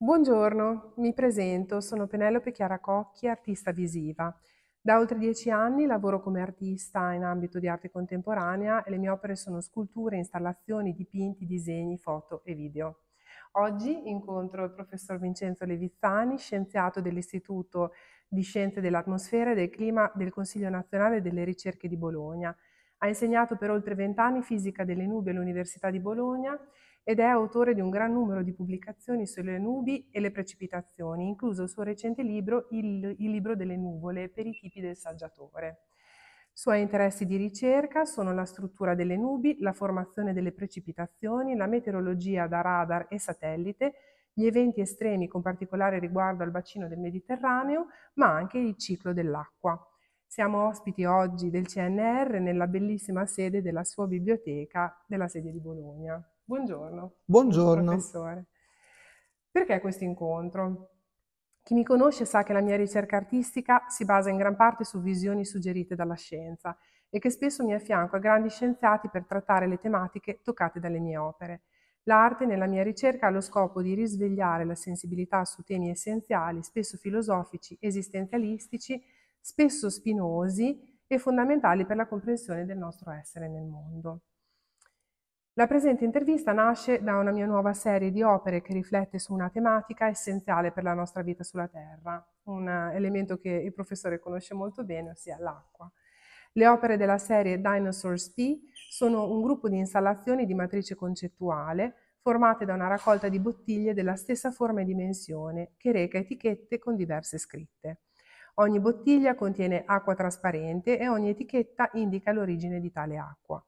Buongiorno, mi presento, sono Penelope Chiaracocchi, artista visiva. Da oltre dieci anni lavoro come artista in ambito di arte contemporanea e le mie opere sono sculture, installazioni, dipinti, disegni, foto e video. Oggi incontro il professor Vincenzo Levizzani, scienziato dell'Istituto di Scienze dell'Atmosfera e del Clima del Consiglio Nazionale delle Ricerche di Bologna. Ha insegnato per oltre vent'anni fisica delle nubi all'Università di Bologna ed è autore di un gran numero di pubblicazioni sulle nubi e le precipitazioni, incluso il suo recente libro Il, il libro delle nuvole per i tipi del saggiatore. Suoi interessi di ricerca sono la struttura delle nubi, la formazione delle precipitazioni, la meteorologia da radar e satellite, gli eventi estremi con particolare riguardo al bacino del Mediterraneo, ma anche il ciclo dell'acqua. Siamo ospiti oggi del CNR nella bellissima sede della sua biblioteca della sede di Bologna. Buongiorno. Buongiorno. Professore. Perché questo incontro? Chi mi conosce sa che la mia ricerca artistica si basa in gran parte su visioni suggerite dalla scienza e che spesso mi affianco a grandi scienziati per trattare le tematiche toccate dalle mie opere. L'arte nella mia ricerca ha lo scopo di risvegliare la sensibilità su temi essenziali, spesso filosofici, esistenzialistici, spesso spinosi e fondamentali per la comprensione del nostro essere nel mondo. La presente intervista nasce da una mia nuova serie di opere che riflette su una tematica essenziale per la nostra vita sulla Terra, un elemento che il professore conosce molto bene, ossia l'acqua. Le opere della serie Dinosaurs P sono un gruppo di installazioni di matrice concettuale formate da una raccolta di bottiglie della stessa forma e dimensione che reca etichette con diverse scritte. Ogni bottiglia contiene acqua trasparente e ogni etichetta indica l'origine di tale acqua.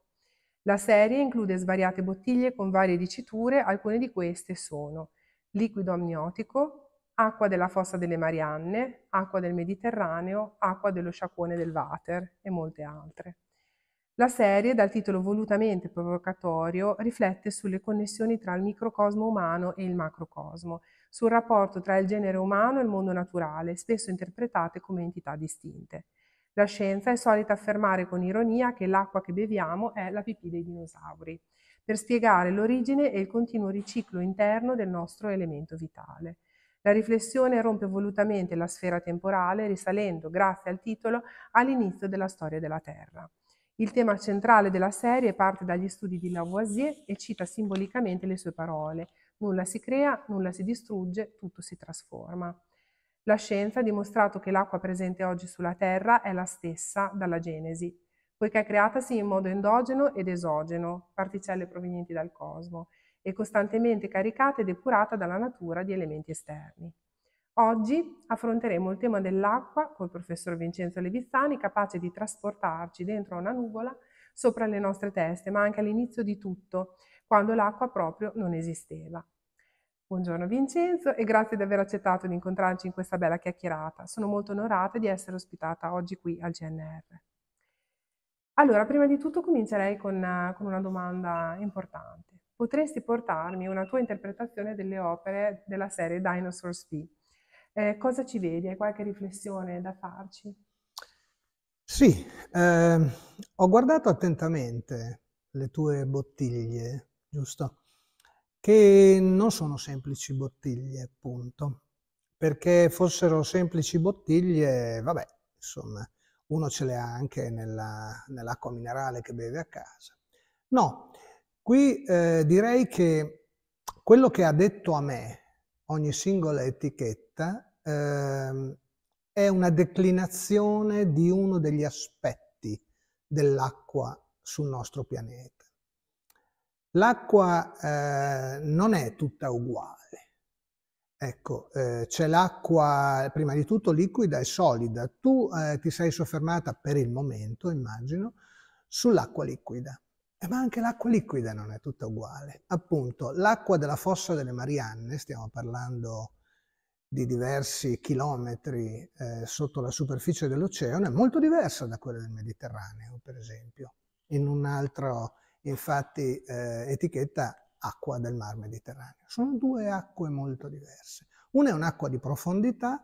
La serie include svariate bottiglie con varie diciture, alcune di queste sono liquido amniotico, acqua della fossa delle Marianne, acqua del Mediterraneo, acqua dello sciacquone del Vater e molte altre. La serie, dal titolo volutamente provocatorio, riflette sulle connessioni tra il microcosmo umano e il macrocosmo, sul rapporto tra il genere umano e il mondo naturale, spesso interpretate come entità distinte. La scienza è solita affermare con ironia che l'acqua che beviamo è la pipì dei dinosauri, per spiegare l'origine e il continuo riciclo interno del nostro elemento vitale. La riflessione rompe volutamente la sfera temporale, risalendo, grazie al titolo, all'inizio della storia della Terra. Il tema centrale della serie parte dagli studi di Lavoisier e cita simbolicamente le sue parole: Nulla si crea, nulla si distrugge, tutto si trasforma. La scienza ha dimostrato che l'acqua presente oggi sulla Terra è la stessa dalla Genesi, poiché è creatasi in modo endogeno ed esogeno, particelle provenienti dal cosmo, e costantemente caricata e depurata dalla natura di elementi esterni. Oggi affronteremo il tema dell'acqua col professor Vincenzo Levizzani, capace di trasportarci dentro una nuvola sopra le nostre teste, ma anche all'inizio di tutto, quando l'acqua proprio non esisteva. Buongiorno Vincenzo e grazie di aver accettato di incontrarci in questa bella chiacchierata. Sono molto onorata di essere ospitata oggi qui al CNR. Allora, prima di tutto comincerei con, con una domanda importante. Potresti portarmi una tua interpretazione delle opere della serie Dinosaurs V? Eh, cosa ci vedi? Hai qualche riflessione da farci? Sì, eh, ho guardato attentamente le tue bottiglie, giusto? che non sono semplici bottiglie, appunto. Perché fossero semplici bottiglie, vabbè, insomma, uno ce le ha anche nella, nell'acqua minerale che beve a casa. No, qui eh, direi che quello che ha detto a me ogni singola etichetta eh, è una declinazione di uno degli aspetti dell'acqua sul nostro pianeta. L'acqua eh, non è tutta uguale. Ecco, eh, c'è l'acqua prima di tutto liquida e solida. Tu eh, ti sei soffermata per il momento, immagino, sull'acqua liquida. Eh, ma anche l'acqua liquida non è tutta uguale. Appunto, l'acqua della fossa delle Marianne, stiamo parlando di diversi chilometri eh, sotto la superficie dell'oceano, è molto diversa da quella del Mediterraneo, per esempio. In un altro infatti eh, etichetta acqua del Mar Mediterraneo. Sono due acque molto diverse. Una è un'acqua di profondità,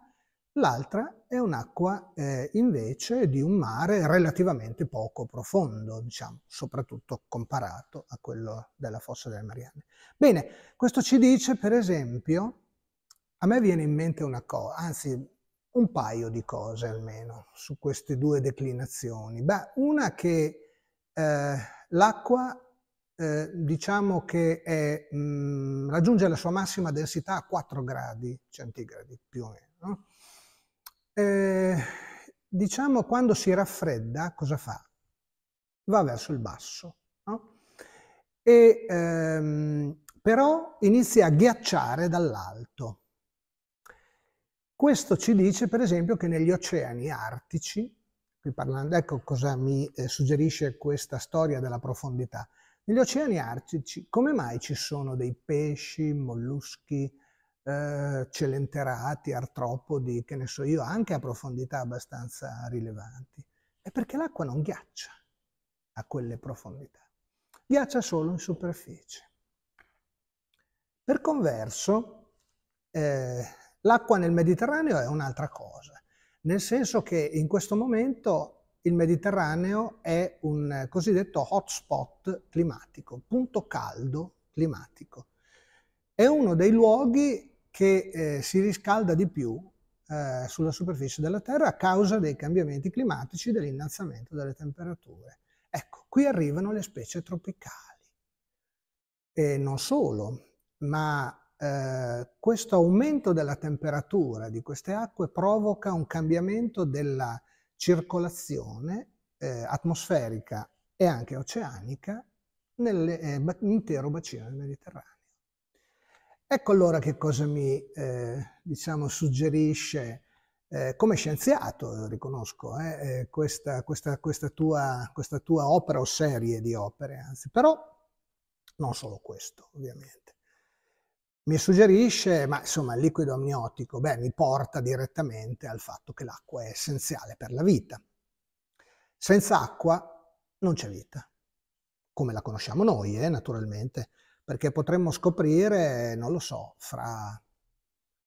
l'altra è un'acqua eh, invece di un mare relativamente poco profondo, diciamo, soprattutto comparato a quello della fossa delle Marianne. Bene, questo ci dice per esempio, a me viene in mente una cosa, anzi un paio di cose almeno su queste due declinazioni. Beh, una che eh, L'acqua eh, diciamo che è, mh, mm, raggiunge la sua massima densità a 4 gradi centigradi più o meno. No? Eh, diciamo quando si raffredda cosa fa? Va verso il basso. No? E, ehm, però inizia a ghiacciare dall'alto. Questo ci dice per esempio che negli oceani artici qui parlando, ecco cosa mi eh, suggerisce questa storia della profondità. Negli oceani artici come mai ci sono dei pesci, molluschi, eh, celenterati, artropodi, che ne so io, anche a profondità abbastanza rilevanti? È perché l'acqua non ghiaccia a quelle profondità, ghiaccia solo in superficie. Per converso, eh, l'acqua nel Mediterraneo è un'altra cosa nel senso che in questo momento il Mediterraneo è un cosiddetto hotspot climatico, punto caldo climatico. È uno dei luoghi che eh, si riscalda di più eh, sulla superficie della Terra a causa dei cambiamenti climatici e dell'innalzamento delle temperature. Ecco, qui arrivano le specie tropicali. E non solo, ma eh, questo aumento della temperatura di queste acque provoca un cambiamento della circolazione eh, atmosferica e anche oceanica nell'intero eh, bacino del Mediterraneo. Ecco allora che cosa mi eh, diciamo, suggerisce eh, come scienziato, eh, riconosco, eh, questa, questa, questa, tua, questa, tua, opera o serie di opere, anzi, però non solo questo, ovviamente mi suggerisce, ma insomma il liquido amniotico, beh, mi porta direttamente al fatto che l'acqua è essenziale per la vita. Senza acqua non c'è vita, come la conosciamo noi, eh, naturalmente, perché potremmo scoprire, non lo so, fra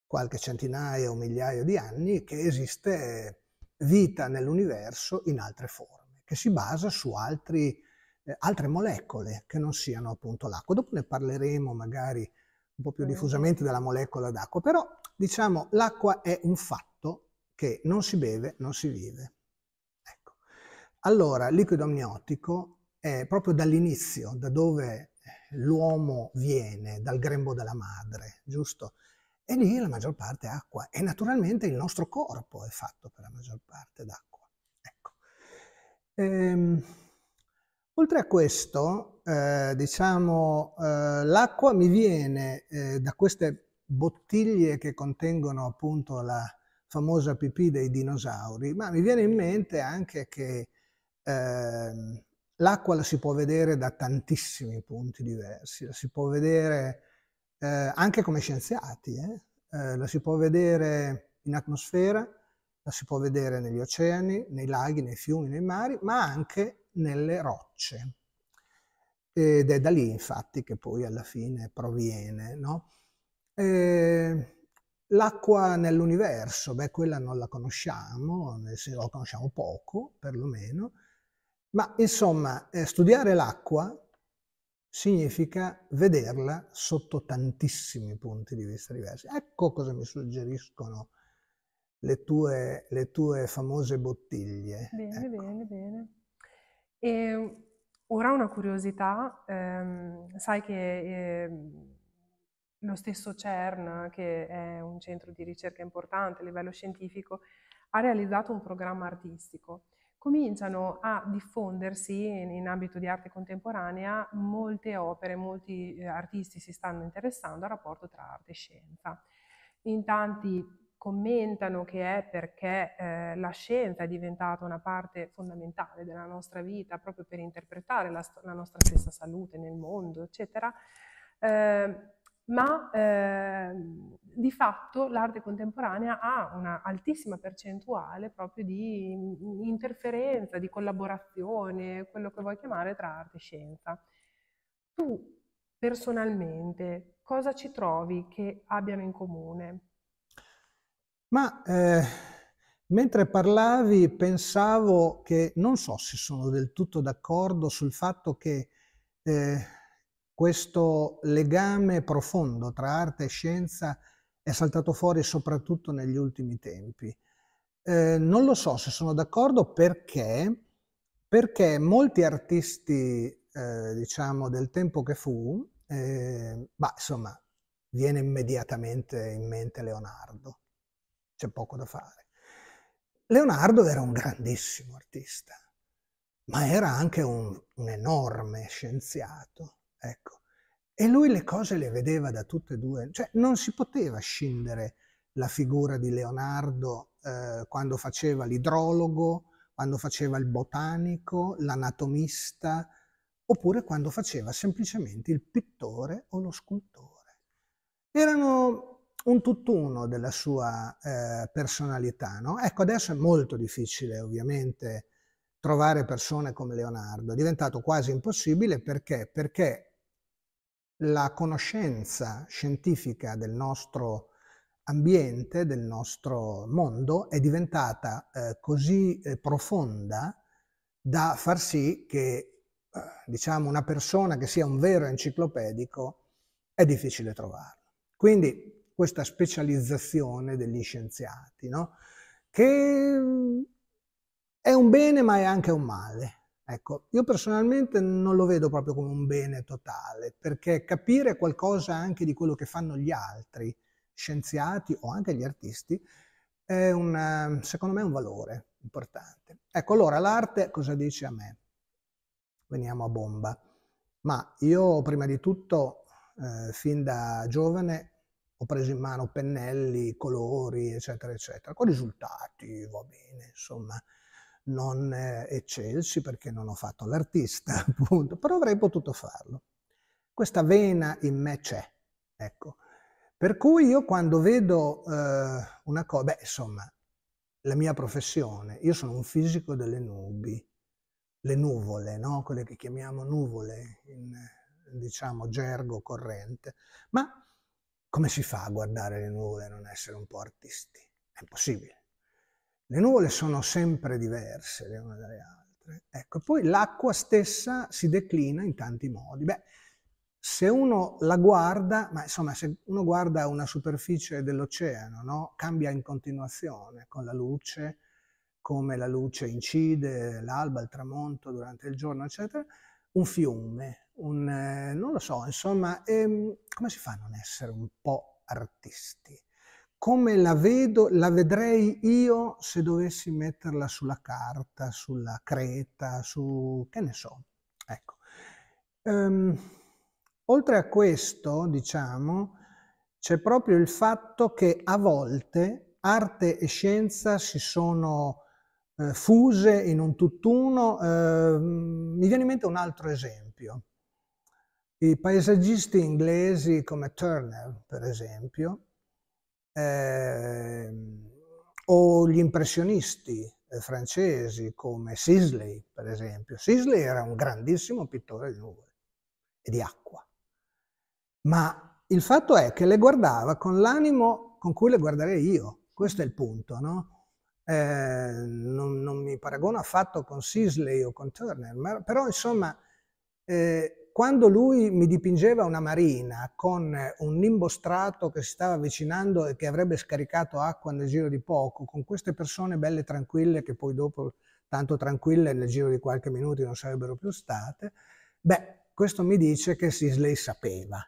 qualche centinaio o migliaio di anni che esiste vita nell'universo in altre forme, che si basa su altri, eh, altre molecole che non siano appunto l'acqua. Dopo ne parleremo magari un po' più mm. diffusamente della molecola d'acqua, però diciamo l'acqua è un fatto che non si beve, non si vive. Ecco. Allora, liquido amniotico è proprio dall'inizio, da dove l'uomo viene, dal grembo della madre, giusto? E lì la maggior parte è acqua e naturalmente il nostro corpo è fatto per la maggior parte d'acqua. Ecco. Ehm, Oltre a questo, eh, diciamo, eh, l'acqua mi viene eh, da queste bottiglie che contengono appunto la famosa pipì dei dinosauri, ma mi viene in mente anche che ehm, l'acqua la si può vedere da tantissimi punti diversi, la si può vedere eh, anche come scienziati, eh, eh, la si può vedere in atmosfera, la si può vedere negli oceani, nei laghi, nei fiumi, nei mari, ma anche nelle rocce. Ed è da lì infatti che poi alla fine proviene. No? Ehm, l'acqua nell'universo, beh quella non la conosciamo, la conosciamo poco perlomeno, ma insomma eh, studiare l'acqua significa vederla sotto tantissimi punti di vista diversi. Ecco cosa mi suggeriscono le tue, le tue famose bottiglie. Bene, ecco. bene, bene. E ehm, ora una curiosità, ehm, sai che eh, lo stesso CERN, che è un centro di ricerca importante a livello scientifico, ha realizzato un programma artistico. Cominciano a diffondersi in, in ambito di arte contemporanea molte opere, molti eh, artisti si stanno interessando al rapporto tra arte e scienza. In tanti commentano che è perché eh, la scienza è diventata una parte fondamentale della nostra vita proprio per interpretare la, la nostra stessa salute nel mondo, eccetera, eh, ma eh, di fatto l'arte contemporanea ha una altissima percentuale proprio di mm, mm, interferenza, di collaborazione, quello che vuoi chiamare tra arte e scienza. Tu personalmente cosa ci trovi che abbiano in comune? Ma eh, mentre parlavi pensavo che non so se sono del tutto d'accordo sul fatto che eh, questo legame profondo tra arte e scienza è saltato fuori soprattutto negli ultimi tempi. Eh, non lo so se sono d'accordo perché, perché molti artisti, eh, diciamo, del tempo che fu, bah, eh, insomma, viene immediatamente in mente Leonardo c'è poco da fare. Leonardo era un grandissimo artista, ma era anche un, un enorme scienziato, ecco. E lui le cose le vedeva da tutte e due, cioè non si poteva scindere la figura di Leonardo eh, quando faceva l'idrologo, quando faceva il botanico, l'anatomista, oppure quando faceva semplicemente il pittore o lo scultore. Erano un tutt'uno della sua eh, personalità. No? Ecco, adesso è molto difficile ovviamente trovare persone come Leonardo, è diventato quasi impossibile perché? Perché la conoscenza scientifica del nostro ambiente, del nostro mondo, è diventata eh, così eh, profonda da far sì che eh, diciamo, una persona che sia un vero enciclopedico è difficile trovarla. Quindi questa specializzazione degli scienziati, no? che è un bene ma è anche un male. Ecco, io personalmente non lo vedo proprio come un bene totale, perché capire qualcosa anche di quello che fanno gli altri scienziati o anche gli artisti è un, secondo me, un valore importante. Ecco, allora l'arte cosa dice a me? Veniamo a bomba. Ma io prima di tutto, eh, fin da giovane, ho preso in mano pennelli, colori, eccetera, eccetera, con risultati, va bene, insomma, non eh, eccelsi perché non ho fatto l'artista, appunto, però avrei potuto farlo. Questa vena in me c'è, ecco. Per cui io quando vedo eh, una cosa, beh, insomma, la mia professione, io sono un fisico delle nubi, le nuvole, no? quelle che chiamiamo nuvole in diciamo gergo corrente, ma come si fa a guardare le nuvole e non essere un po' artisti? È impossibile. Le nuvole sono sempre diverse le une dalle altre. Ecco, poi l'acqua stessa si declina in tanti modi. Beh, se uno la guarda, ma insomma se uno guarda una superficie dell'oceano, no? cambia in continuazione con la luce, come la luce incide, l'alba, il tramonto durante il giorno, eccetera, un fiume, un, eh, non lo so, insomma, ehm, come si fa a non essere un po' artisti? Come la vedo, la vedrei io se dovessi metterla sulla carta, sulla creta, su che ne so. Ecco. Ehm, oltre a questo, diciamo, c'è proprio il fatto che a volte arte e scienza si sono eh, fuse in un tutt'uno. Eh, mi viene in mente un altro esempio. I paesaggisti inglesi come Turner, per esempio, eh, o gli impressionisti eh, francesi come Sisley, per esempio. Sisley era un grandissimo pittore di nuvole e di acqua, ma il fatto è che le guardava con l'animo con cui le guarderei io, questo è il punto, no? eh, non, non, mi paragono affatto con Sisley o con Turner, ma, però insomma eh, quando lui mi dipingeva una marina con eh, un nimbo strato che si stava avvicinando e che avrebbe scaricato acqua nel giro di poco, con queste persone belle tranquille che poi dopo tanto tranquille nel giro di qualche minuto non sarebbero più state, beh, questo mi dice che Sisley sapeva.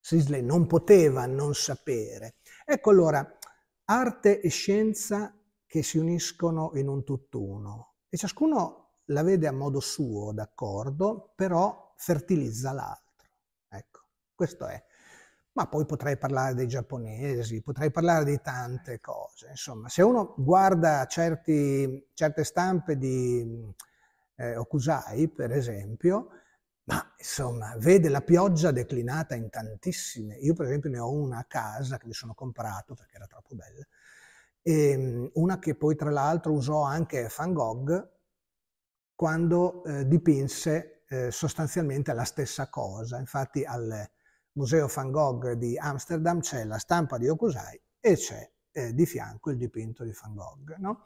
Sisley non poteva non sapere. Ecco allora, arte e scienza che si uniscono in un tutt'uno e ciascuno la vede a modo suo, d'accordo, però fertilizza l'altro. Ecco, questo è. Ma poi potrei parlare dei giapponesi, potrei parlare di tante cose. Insomma, se uno guarda certi, certe stampe di eh, Okusai, per esempio, ma insomma, vede la pioggia declinata in tantissime. Io, per esempio, ne ho una a casa che mi sono comprato perché era troppo bella, e ehm, una che poi, tra l'altro, usò anche Van Gogh quando eh, dipinse eh, sostanzialmente la stessa cosa. Infatti al Museo Van Gogh di Amsterdam c'è la stampa di Okusai e c'è eh, di fianco il dipinto di Van Gogh, no?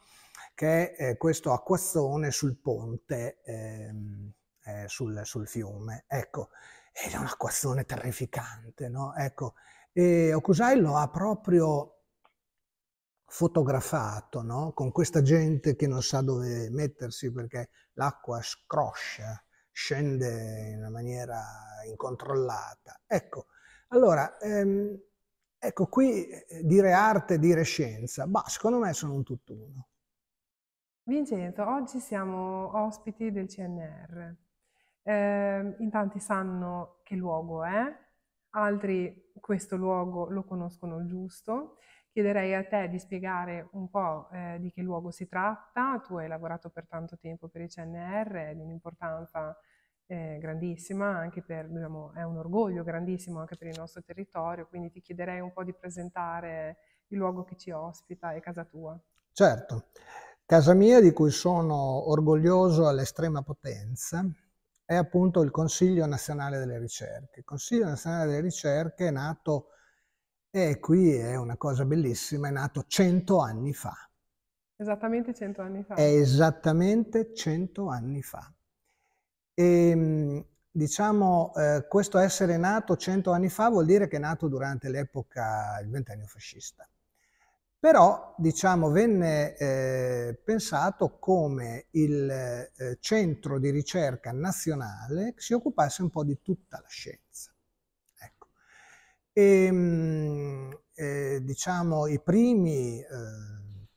che è eh, questo acquazzone sul ponte ehm, eh, sul, sul, fiume. Ecco, ed è un acquazzone terrificante. No? Ecco, e Okusai lo ha proprio fotografato, no? con questa gente che non sa dove mettersi perché l'acqua scroscia, scende in una maniera incontrollata. Ecco, allora, ehm, ecco qui eh, dire arte, dire scienza, ma secondo me sono un tutt'uno. Vincenzo, oggi siamo ospiti del CNR. Eh, in tanti sanno che luogo è, altri questo luogo lo conoscono giusto. Chiederei a te di spiegare un po' eh, di che luogo si tratta, tu hai lavorato per tanto tempo per il CNR, è di un'importanza eh, grandissima, anche per, diciamo, è un orgoglio grandissimo anche per il nostro territorio, quindi ti chiederei un po' di presentare il luogo che ci ospita e casa tua. Certo, casa mia di cui sono orgoglioso all'estrema potenza è appunto il Consiglio Nazionale delle Ricerche. Il Consiglio Nazionale delle Ricerche è nato e qui è una cosa bellissima, è nato cento anni fa. Esattamente cento anni fa. È esattamente cento anni fa. E, ehm, diciamo, eh, questo essere nato cento anni fa vuol dire che è nato durante l'epoca, il ventennio fascista. Però, diciamo, venne eh, pensato come il eh, centro di ricerca nazionale si occupasse un po' di tutta la scienza. E, ehm, e, eh, diciamo, i primi eh,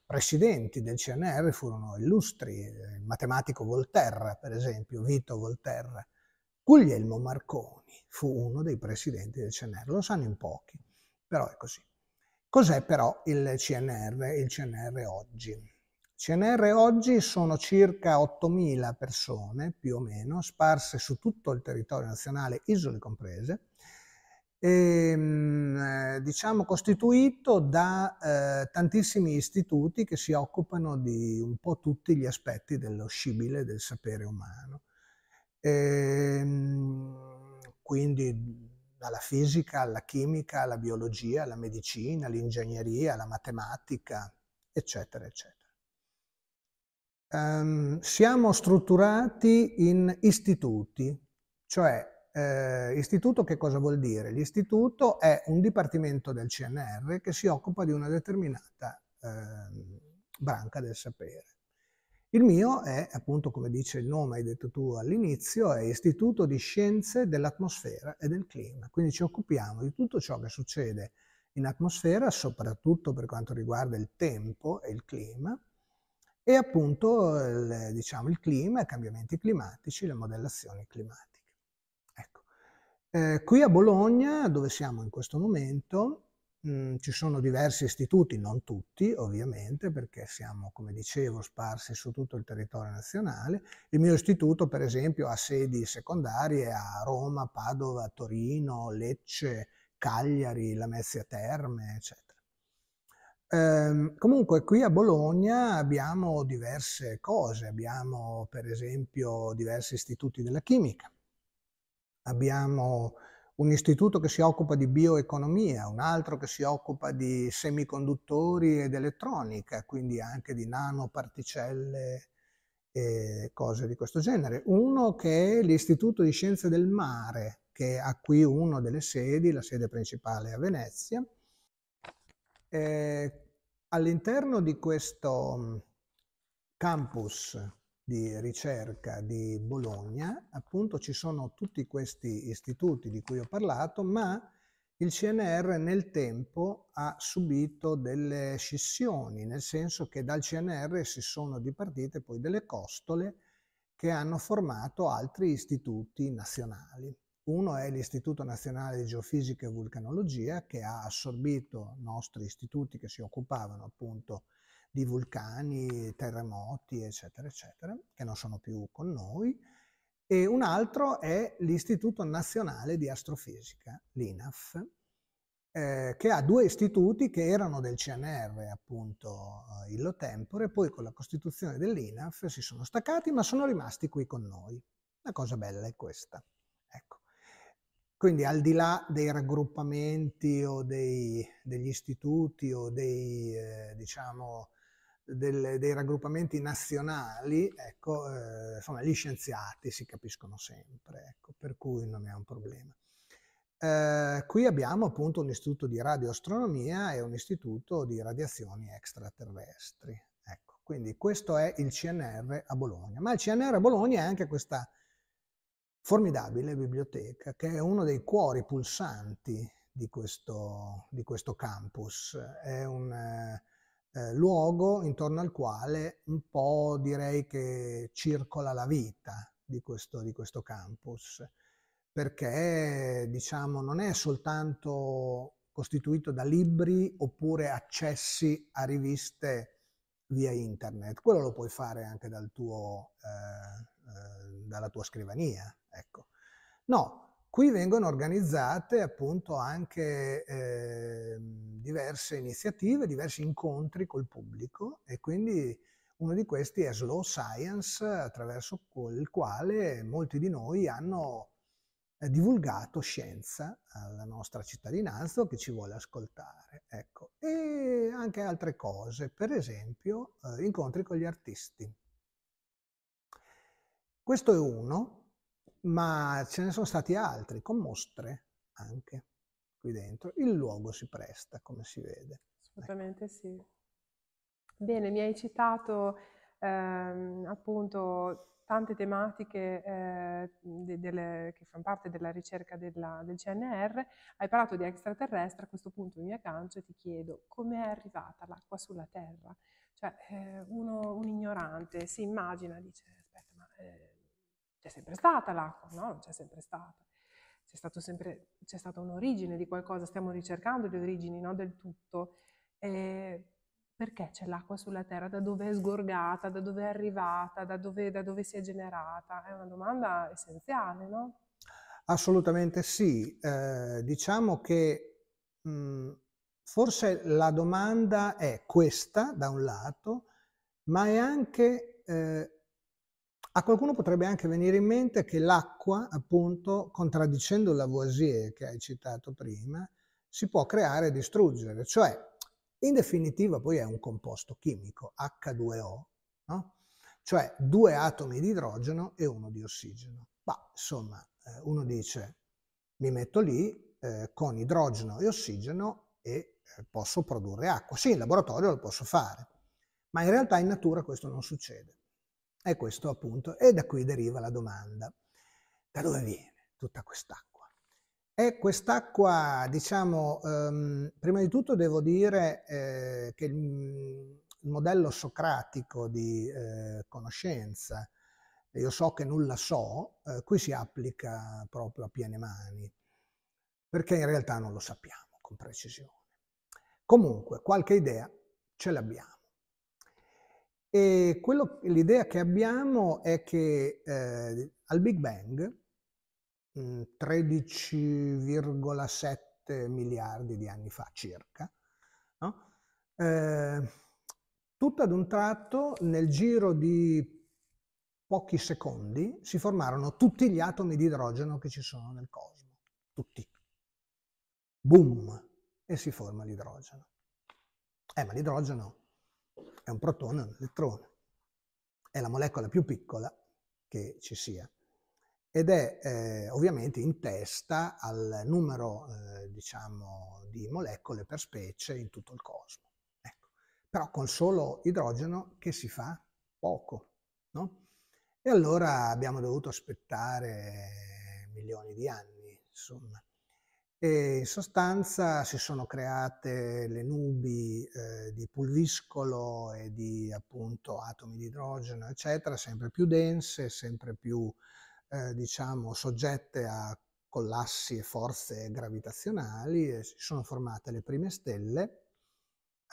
presidenti del CNR furono illustri, eh, il matematico Volterra, per esempio, Vito Volterra. Guglielmo Marconi fu uno dei presidenti del CNR, lo sanno in pochi, però è così. Cos'è però il CNR, il CNR oggi? Il CNR oggi sono circa 8.000 persone, più o meno, sparse su tutto il territorio nazionale, isole comprese, e, ehm, eh, diciamo, costituito da eh, tantissimi istituti che si occupano di un po' tutti gli aspetti dello scibile del sapere umano. E, ehm, quindi dalla fisica alla chimica, alla biologia, alla medicina, all'ingegneria, alla matematica, eccetera, eccetera. Um, siamo strutturati in istituti, cioè eh, istituto che cosa vuol dire? L'istituto è un dipartimento del CNR che si occupa di una determinata eh, branca del sapere. Il mio è, appunto come dice il nome, hai detto tu all'inizio, è Istituto di Scienze dell'Atmosfera e del Clima, quindi ci occupiamo di tutto ciò che succede in atmosfera, soprattutto per quanto riguarda il tempo e il clima, e appunto il, diciamo, il clima, i cambiamenti climatici, le modellazioni climatiche. Eh, qui a Bologna, dove siamo in questo momento, mh, mm, ci sono diversi istituti, non tutti ovviamente, perché siamo, come dicevo, sparsi su tutto il territorio nazionale. Il mio istituto, per esempio, ha sedi secondarie a Roma, Padova, Torino, Lecce, Cagliari, Lamezia Terme, eccetera. Eh, comunque qui a Bologna abbiamo diverse cose, abbiamo per esempio diversi istituti della chimica, abbiamo un istituto che si occupa di bioeconomia, un altro che si occupa di semiconduttori ed elettronica, quindi anche di nanoparticelle e cose di questo genere. Uno che è l'Istituto di Scienze del Mare, che ha qui una delle sedi, la sede principale è a Venezia. Eh, all'interno di questo campus di ricerca di Bologna, appunto ci sono tutti questi istituti di cui ho parlato, ma il CNR nel tempo ha subito delle scissioni, nel senso che dal CNR si sono dipartite poi delle costole che hanno formato altri istituti nazionali. Uno è l'Istituto Nazionale di Geofisica e Vulcanologia che ha assorbito nostri istituti che si occupavano appunto di vulcani, terremoti, eccetera, eccetera, che non sono più con noi. E un altro è l'Istituto Nazionale di Astrofisica, l'INAF, eh, che ha due istituti che erano del CNR, appunto, eh, illo tempore, poi con la costituzione dell'INAF si sono staccati, ma sono rimasti qui con noi. La cosa bella è questa. Ecco. Quindi al di là dei raggruppamenti o dei, degli istituti o dei, eh, diciamo, delle, dei raggruppamenti nazionali, ecco, eh, insomma, gli scienziati si capiscono sempre, ecco, per cui non è un problema. Eh, qui abbiamo appunto un istituto di radioastronomia e un istituto di radiazioni extraterrestri. Ecco, quindi questo è il CNR a Bologna. Ma il CNR a Bologna è anche questa formidabile biblioteca che è uno dei cuori pulsanti di questo, di questo campus. È un, eh, eh, luogo intorno al quale un po' direi che circola la vita di questo, di questo campus, perché diciamo non è soltanto costituito da libri oppure accessi a riviste via internet. Quello lo puoi fare anche dal tuo, eh, eh, dalla tua scrivania. Ecco. No, Qui vengono organizzate appunto anche eh, diverse iniziative, diversi incontri col pubblico e quindi uno di questi è Slow Science, attraverso il quale molti di noi hanno eh, divulgato scienza alla nostra cittadinanza che ci vuole ascoltare. Ecco. E anche altre cose, per esempio eh, incontri con gli artisti. Questo è uno, ma ce ne sono stati altri, con mostre anche qui dentro. Il luogo si presta, come si vede. Ecco. Assolutamente ecco. sì. Bene, mi hai citato ehm, appunto tante tematiche eh, de, delle, che fanno parte della ricerca della, del CNR, hai parlato di extraterrestre, a questo punto mi aggancio e ti chiedo come è arrivata l'acqua sulla Terra? Cioè eh, uno, un ignorante si immagina, dice aspetta ma eh, c'è sempre stata l'acqua, no? Non c'è sempre stata. C'è, stato sempre, c'è stata un'origine di qualcosa, stiamo ricercando le origini no? del tutto. Eh, perché c'è l'acqua sulla Terra? Da dove è sgorgata? Da dove è arrivata? Da dove, da dove si è generata? È una domanda essenziale, no? Assolutamente sì. Eh, diciamo che mh, mm, forse la domanda è questa, da un lato, ma è anche eh, a qualcuno potrebbe anche venire in mente che l'acqua, appunto, contraddicendo Lavoisier che hai citato prima, si può creare e distruggere, cioè in definitiva poi è un composto chimico, H2O, no? cioè due atomi di idrogeno e uno di ossigeno. Ma insomma, eh, uno dice mi metto lì eh, con idrogeno e ossigeno e eh, posso produrre acqua. Sì, in laboratorio lo posso fare, ma in realtà in natura questo non succede. E questo appunto, e da qui deriva la domanda. Da dove viene tutta quest'acqua? E quest'acqua, diciamo, ehm, prima di tutto devo dire eh, che il, modello socratico di eh, conoscenza, io so che nulla so, eh, qui si applica proprio a piene mani, perché in realtà non lo sappiamo con precisione. Comunque, qualche idea ce l'abbiamo. E quello, l'idea che abbiamo è che eh, al Big Bang 13,7 mm, miliardi di anni fa circa, no? eh, tutto ad un tratto nel giro di pochi secondi si formarono tutti gli atomi di idrogeno che ci sono nel cosmo, tutti. Boom! E si forma l'idrogeno. Eh, ma l'idrogeno è un protone un elettrone. È la molecola più piccola che ci sia ed è eh, ovviamente in testa al numero eh, diciamo, di molecole per specie in tutto il cosmo. Ecco. Però con solo idrogeno che si fa poco. No? E allora abbiamo dovuto aspettare eh, milioni di anni, insomma e in sostanza si sono create le nubi eh, di pulviscolo e di appunto atomi di idrogeno eccetera sempre più dense sempre più eh, diciamo soggette a collassi e forze gravitazionali e si sono formate le prime stelle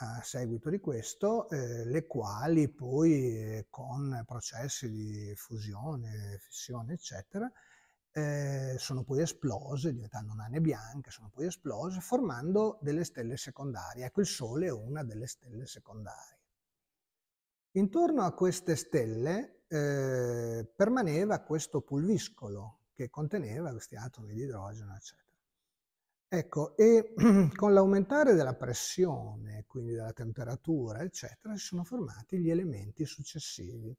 a seguito di questo, eh, le quali poi eh, con processi di fusione, fissione, eccetera, eh, sono poi esplose, diventando nane bianche, sono poi esplose, formando delle stelle secondarie. Ecco, il Sole è una delle stelle secondarie. Intorno a queste stelle eh, permaneva questo pulviscolo che conteneva questi atomi di idrogeno, eccetera. Ecco, e con l'aumentare della pressione, quindi della temperatura, eccetera, si sono formati gli elementi successivi,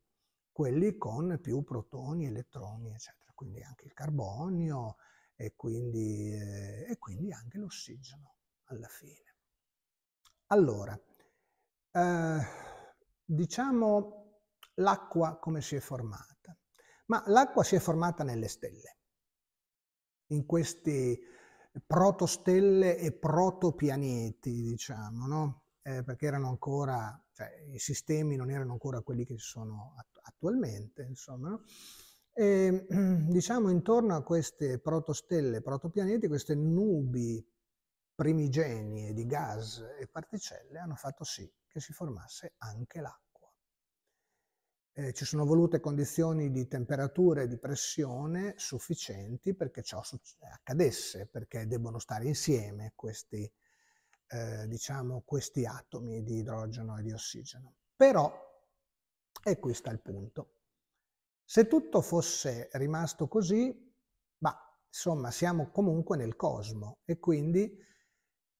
quelli con più protoni, elettroni, eccetera quindi anche il carbonio e quindi, eh, e quindi anche l'ossigeno alla fine. Allora, eh, diciamo l'acqua come si è formata, ma l'acqua si è formata nelle stelle, in questi protostelle e protopianeti, diciamo, no? eh, perché erano ancora, cioè, i sistemi non erano ancora quelli che ci sono attualmente, insomma, no? E, ehm, diciamo intorno a queste protostelle, protopianeti, queste nubi primigenie di gas e particelle hanno fatto sì che si formasse anche l'acqua. Eh, ci sono volute condizioni di temperatura e di pressione sufficienti perché ciò accadesse, perché debbono stare insieme questi, eh, diciamo, questi atomi di idrogeno e di ossigeno. Però, e ecco, qui sta il punto, se tutto fosse rimasto così, ma insomma siamo comunque nel cosmo e quindi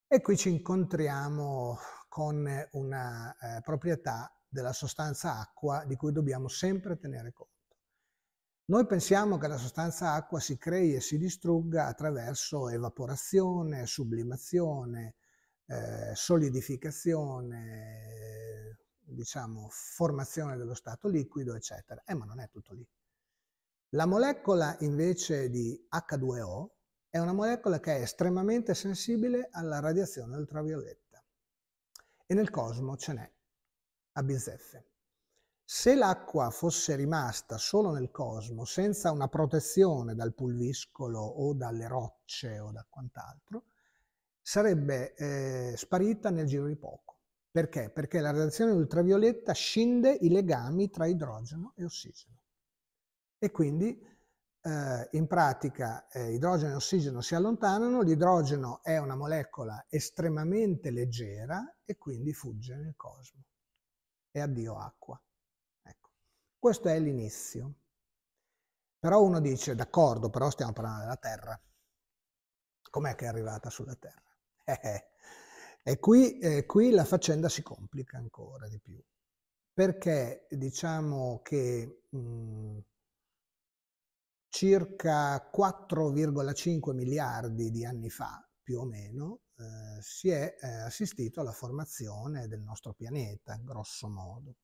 e qui ci incontriamo con una eh, proprietà della sostanza acqua di cui dobbiamo sempre tenere conto. Noi pensiamo che la sostanza acqua si crei e si distrugga attraverso evaporazione, sublimazione, eh, solidificazione, diciamo, formazione dello stato liquido, eccetera. Eh, ma non è tutto lì. La molecola invece di H2O è una molecola che è estremamente sensibile alla radiazione ultravioletta e nel cosmo ce n'è a bizzeffe. Se l'acqua fosse rimasta solo nel cosmo, senza una protezione dal pulviscolo o dalle rocce o da quant'altro, sarebbe eh, sparita nel giro di poco perché? Perché la radiazione ultravioletta scinde i legami tra idrogeno e ossigeno. E quindi eh, in pratica eh, idrogeno e ossigeno si allontanano, l'idrogeno è una molecola estremamente leggera e quindi fugge nel cosmo. E addio acqua. Ecco. Questo è l'inizio. Però uno dice, d'accordo, però stiamo parlando della Terra. Com'è che è arrivata sulla Terra? Eh, eh. E qui, eh, qui la faccenda si complica ancora di più, perché diciamo che mh, mhmm, circa 4,5 miliardi di anni fa, più o meno, eh, si è eh, assistito alla formazione del nostro pianeta, grosso modo.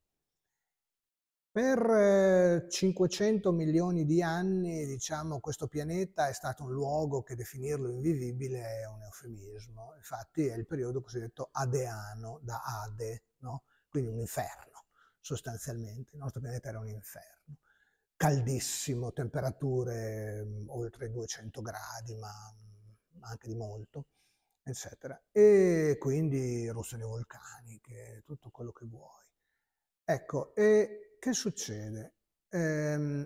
Per 500 eh, milioni di anni, diciamo, questo pianeta è stato un luogo che definirlo invivibile è un eufemismo. Infatti è il periodo cosiddetto adeano, da ade, no? quindi un inferno sostanzialmente. Il nostro pianeta era un inferno, caldissimo, temperature mh, mm, oltre 200 gradi, ma mm, anche di molto, eccetera. E quindi eruzioni vulcaniche, tutto quello che vuoi. Ecco, e che succede? Eh,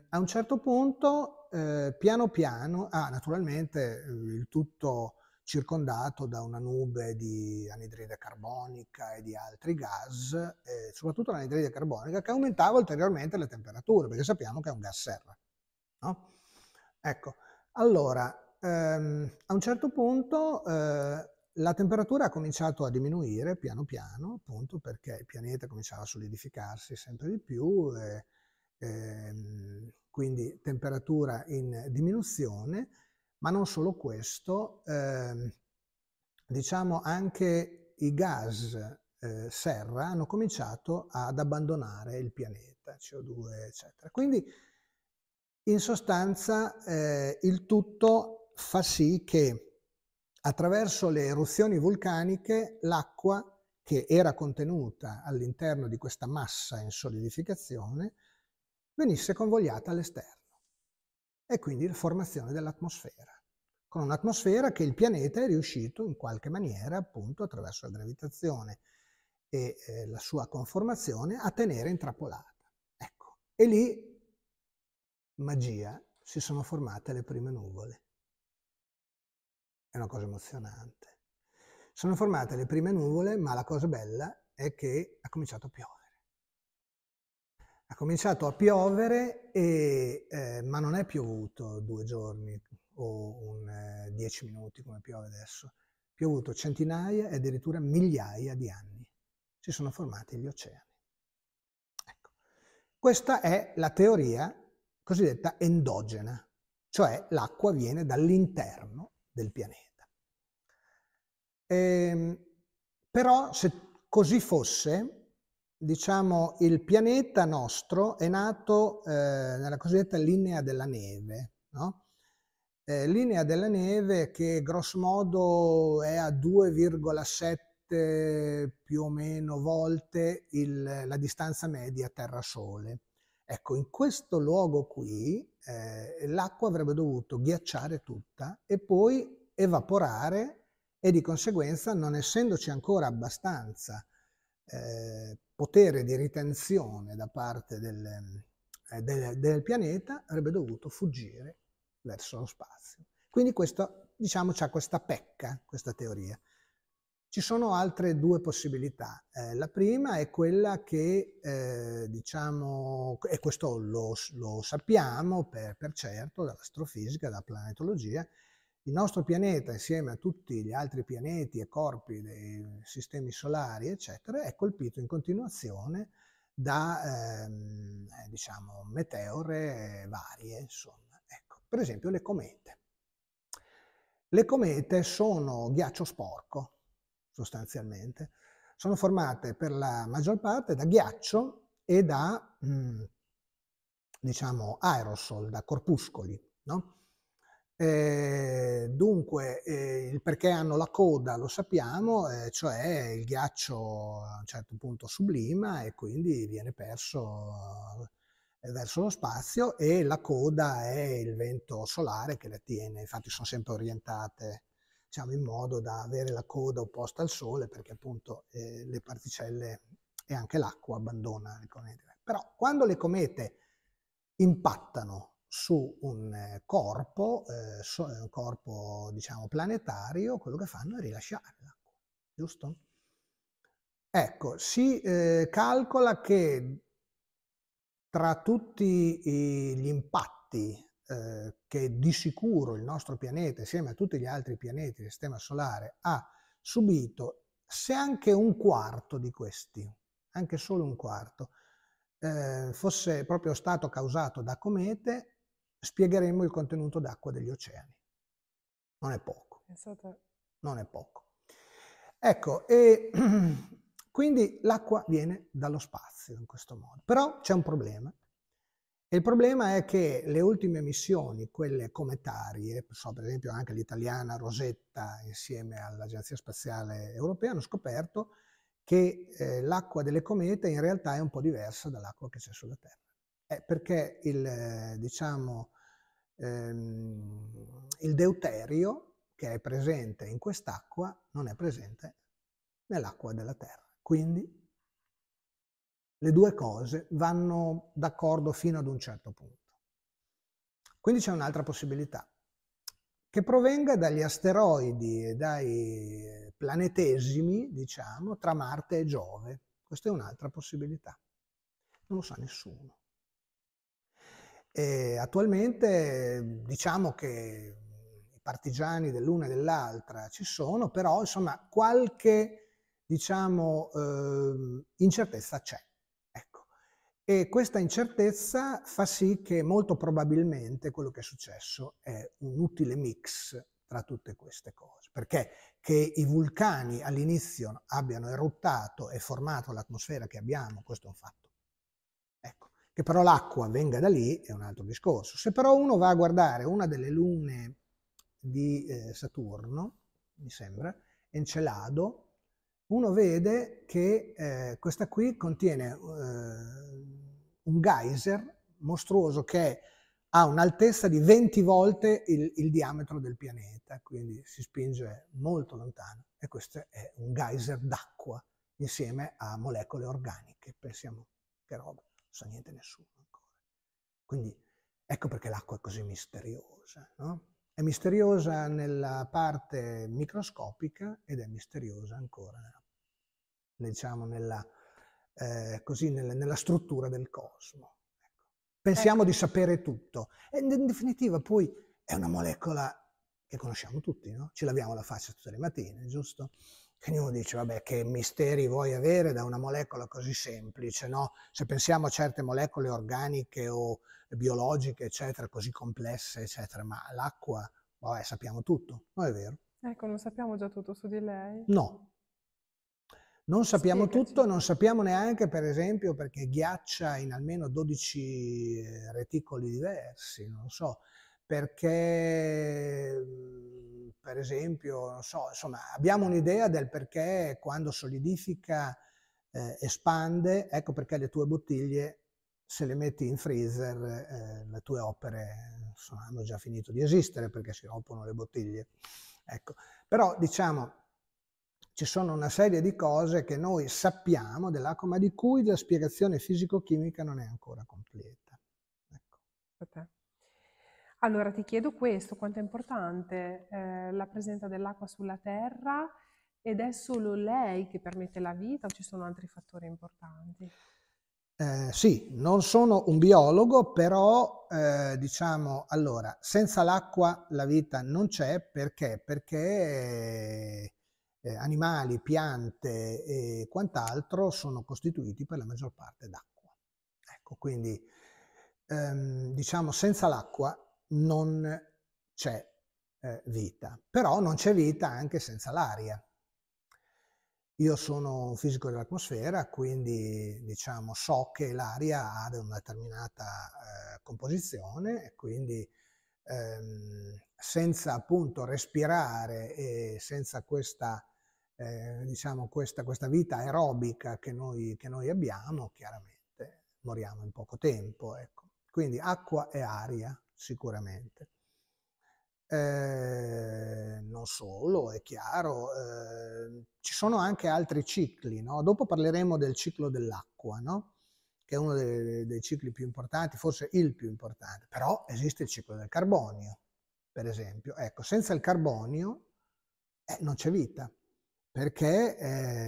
a un certo punto, eh, piano piano, ah, naturalmente eh, il tutto circondato da una nube di anidride carbonica e di altri gas, eh, soprattutto l'anidride carbonica, che aumentava ulteriormente le temperature, perché sappiamo che è un gas serra. No? Ecco, allora, ehm, a un certo punto eh, la temperatura ha cominciato a diminuire piano piano, appunto perché il pianeta cominciava a solidificarsi sempre di più, eh, eh, quindi temperatura in diminuzione, ma non solo questo, eh, diciamo anche i gas eh, serra hanno cominciato ad abbandonare il pianeta, CO2 eccetera. Quindi in sostanza eh, il tutto fa sì che attraverso le eruzioni vulcaniche l'acqua che era contenuta all'interno di questa massa in solidificazione venisse convogliata all'esterno e quindi la formazione dell'atmosfera, con un'atmosfera che il pianeta è riuscito in qualche maniera appunto attraverso la gravitazione e eh, la sua conformazione a tenere intrappolata. Ecco, e lì magia si sono formate le prime nuvole. È una cosa emozionante. Sono formate le prime nuvole, ma la cosa bella è che ha cominciato a piovere. Ha cominciato a piovere, e, eh, ma non è piovuto due giorni o un, eh, dieci minuti come piove adesso. È piovuto centinaia e addirittura migliaia di anni. Si sono formati gli oceani. Ecco. Questa è la teoria cosiddetta endogena, cioè l'acqua viene dall'interno del pianeta. E, ehm, però se così fosse, diciamo, il pianeta nostro è nato eh, nella cosiddetta linea della neve, no? eh, linea della neve che grossomodo è a 2,7 più o meno volte il, la distanza media Terra-Sole. Ecco, in questo luogo qui eh, l'acqua avrebbe dovuto ghiacciare tutta e poi evaporare e di conseguenza non essendoci ancora abbastanza eh, potere di ritenzione da parte del, eh, del, del pianeta, avrebbe dovuto fuggire verso lo spazio. Quindi questo, diciamo, ha questa pecca, questa teoria. Ci sono altre due possibilità. Eh, la prima è quella che, eh, diciamo, e questo lo, lo sappiamo per, per certo dall'astrofisica, dalla planetologia, il nostro pianeta insieme a tutti gli altri pianeti e corpi dei sistemi solari, eccetera, è colpito in continuazione da, ehm, eh, diciamo, meteore varie, insomma. Ecco, per esempio le comete. Le comete sono ghiaccio sporco, sostanzialmente, sono formate per la maggior parte da ghiaccio e da, mm, diciamo, aerosol, da corpuscoli. No? Eh, dunque, eh, il perché hanno la coda lo sappiamo, eh, cioè il ghiaccio a un certo punto sublima e quindi viene perso eh, verso lo spazio e la coda è il vento solare che le tiene, infatti sono sempre orientate diciamo, in modo da avere la coda opposta al sole perché appunto eh, le particelle e anche l'acqua abbandonano le comete. Però quando le comete impattano su un eh, corpo, eh, so, eh, un corpo diciamo planetario, quello che fanno è rilasciare l'acqua, giusto? Ecco, si eh, calcola che tra tutti gli impatti eh, che di sicuro il nostro pianeta, insieme a tutti gli altri pianeti del Sistema Solare, ha subito, se anche un quarto di questi, anche solo un quarto, eh, fosse proprio stato causato da comete, spiegheremmo il contenuto d'acqua degli oceani. Non è poco. Non è poco. Ecco, e quindi l'acqua viene dallo spazio in questo modo. Però c'è un problema il problema è che le ultime missioni, quelle cometarie, so, per esempio anche l'italiana Rosetta insieme all'Agenzia Spaziale Europea, hanno scoperto che eh, l'acqua delle comete in realtà è un po' diversa dall'acqua che c'è sulla Terra. È perché il, eh, diciamo, ehm, il deuterio che è presente in quest'acqua non è presente nell'acqua della Terra. Quindi le due cose vanno d'accordo fino ad un certo punto. Quindi c'è un'altra possibilità, che provenga dagli asteroidi e dai planetesimi, diciamo, tra Marte e Giove. Questa è un'altra possibilità. Non lo sa nessuno. E attualmente diciamo che i partigiani dell'una e dell'altra ci sono, però insomma qualche diciamo, eh, incertezza c'è. E questa incertezza fa sì che molto probabilmente quello che è successo è un utile mix tra tutte queste cose, perché che i vulcani all'inizio abbiano eruttato e formato l'atmosfera che abbiamo, questo è un fatto. Ecco. Che però l'acqua venga da lì è un altro discorso. Se però uno va a guardare una delle lune di eh, Saturno, mi sembra, Encelado, uno vede che eh, questa qui contiene eh, un geyser mostruoso che ha un'altezza di 20 volte il, il, diametro del pianeta, quindi si spinge molto lontano e questo è un geyser d'acqua insieme a molecole organiche, pensiamo che roba, non sa so niente nessuno ancora. Quindi ecco perché l'acqua è così misteriosa, no? È misteriosa nella parte microscopica ed è misteriosa ancora, diciamo, nella eh, così nel, nella struttura del cosmo. Ecco. Pensiamo ecco. di sapere tutto. E in definitiva poi è una molecola che conosciamo tutti, no? Ci laviamo la faccia tutte le mattine, giusto? Che ognuno dice, vabbè, che misteri vuoi avere da una molecola così semplice, no? Se pensiamo a certe molecole organiche o biologiche, eccetera, così complesse, eccetera, ma l'acqua, vabbè, sappiamo tutto, non è vero? Ecco, non sappiamo già tutto su di lei? No, non sappiamo Spiegaci. tutto, non sappiamo neanche, per esempio, perché ghiaccia in almeno 12 eh, reticoli diversi, non so, perché, mm, per esempio, non so, insomma, abbiamo un'idea del perché quando solidifica eh, espande, ecco perché le tue bottiglie, se le metti in freezer, eh, le tue opere insomma, hanno già finito di esistere perché si rompono le bottiglie. Ecco. Però, diciamo, ci sono una serie di cose che noi sappiamo dell'acqua, ma di cui la spiegazione fisico-chimica non è ancora completa. Ecco. Allora ti chiedo questo, quanto è importante eh, la presenza dell'acqua sulla Terra ed è solo lei che permette la vita o ci sono altri fattori importanti? Eh, sì, non sono un biologo, però eh, diciamo allora, senza l'acqua la vita non c'è perché? Perché eh, eh, animali, piante e quant'altro sono costituiti per la maggior parte d'acqua. Ecco, quindi ehm, diciamo senza l'acqua non c'è eh, vita, però non c'è vita anche senza l'aria. Io sono un fisico dell'atmosfera, quindi diciamo, so che l'aria ha una determinata eh, composizione e quindi ehm, senza appunto respirare e senza questa eh, diciamo, questa, questa, vita aerobica che noi, che noi, abbiamo, chiaramente moriamo in poco tempo. Ecco. Quindi acqua e aria, sicuramente. Eh, non solo, è chiaro, eh, ci sono anche altri cicli, no? dopo parleremo del ciclo dell'acqua, no? che è uno dei, dei, cicli più importanti, forse il più importante, però esiste il ciclo del carbonio, per esempio. Ecco, senza il carbonio eh, non c'è vita perché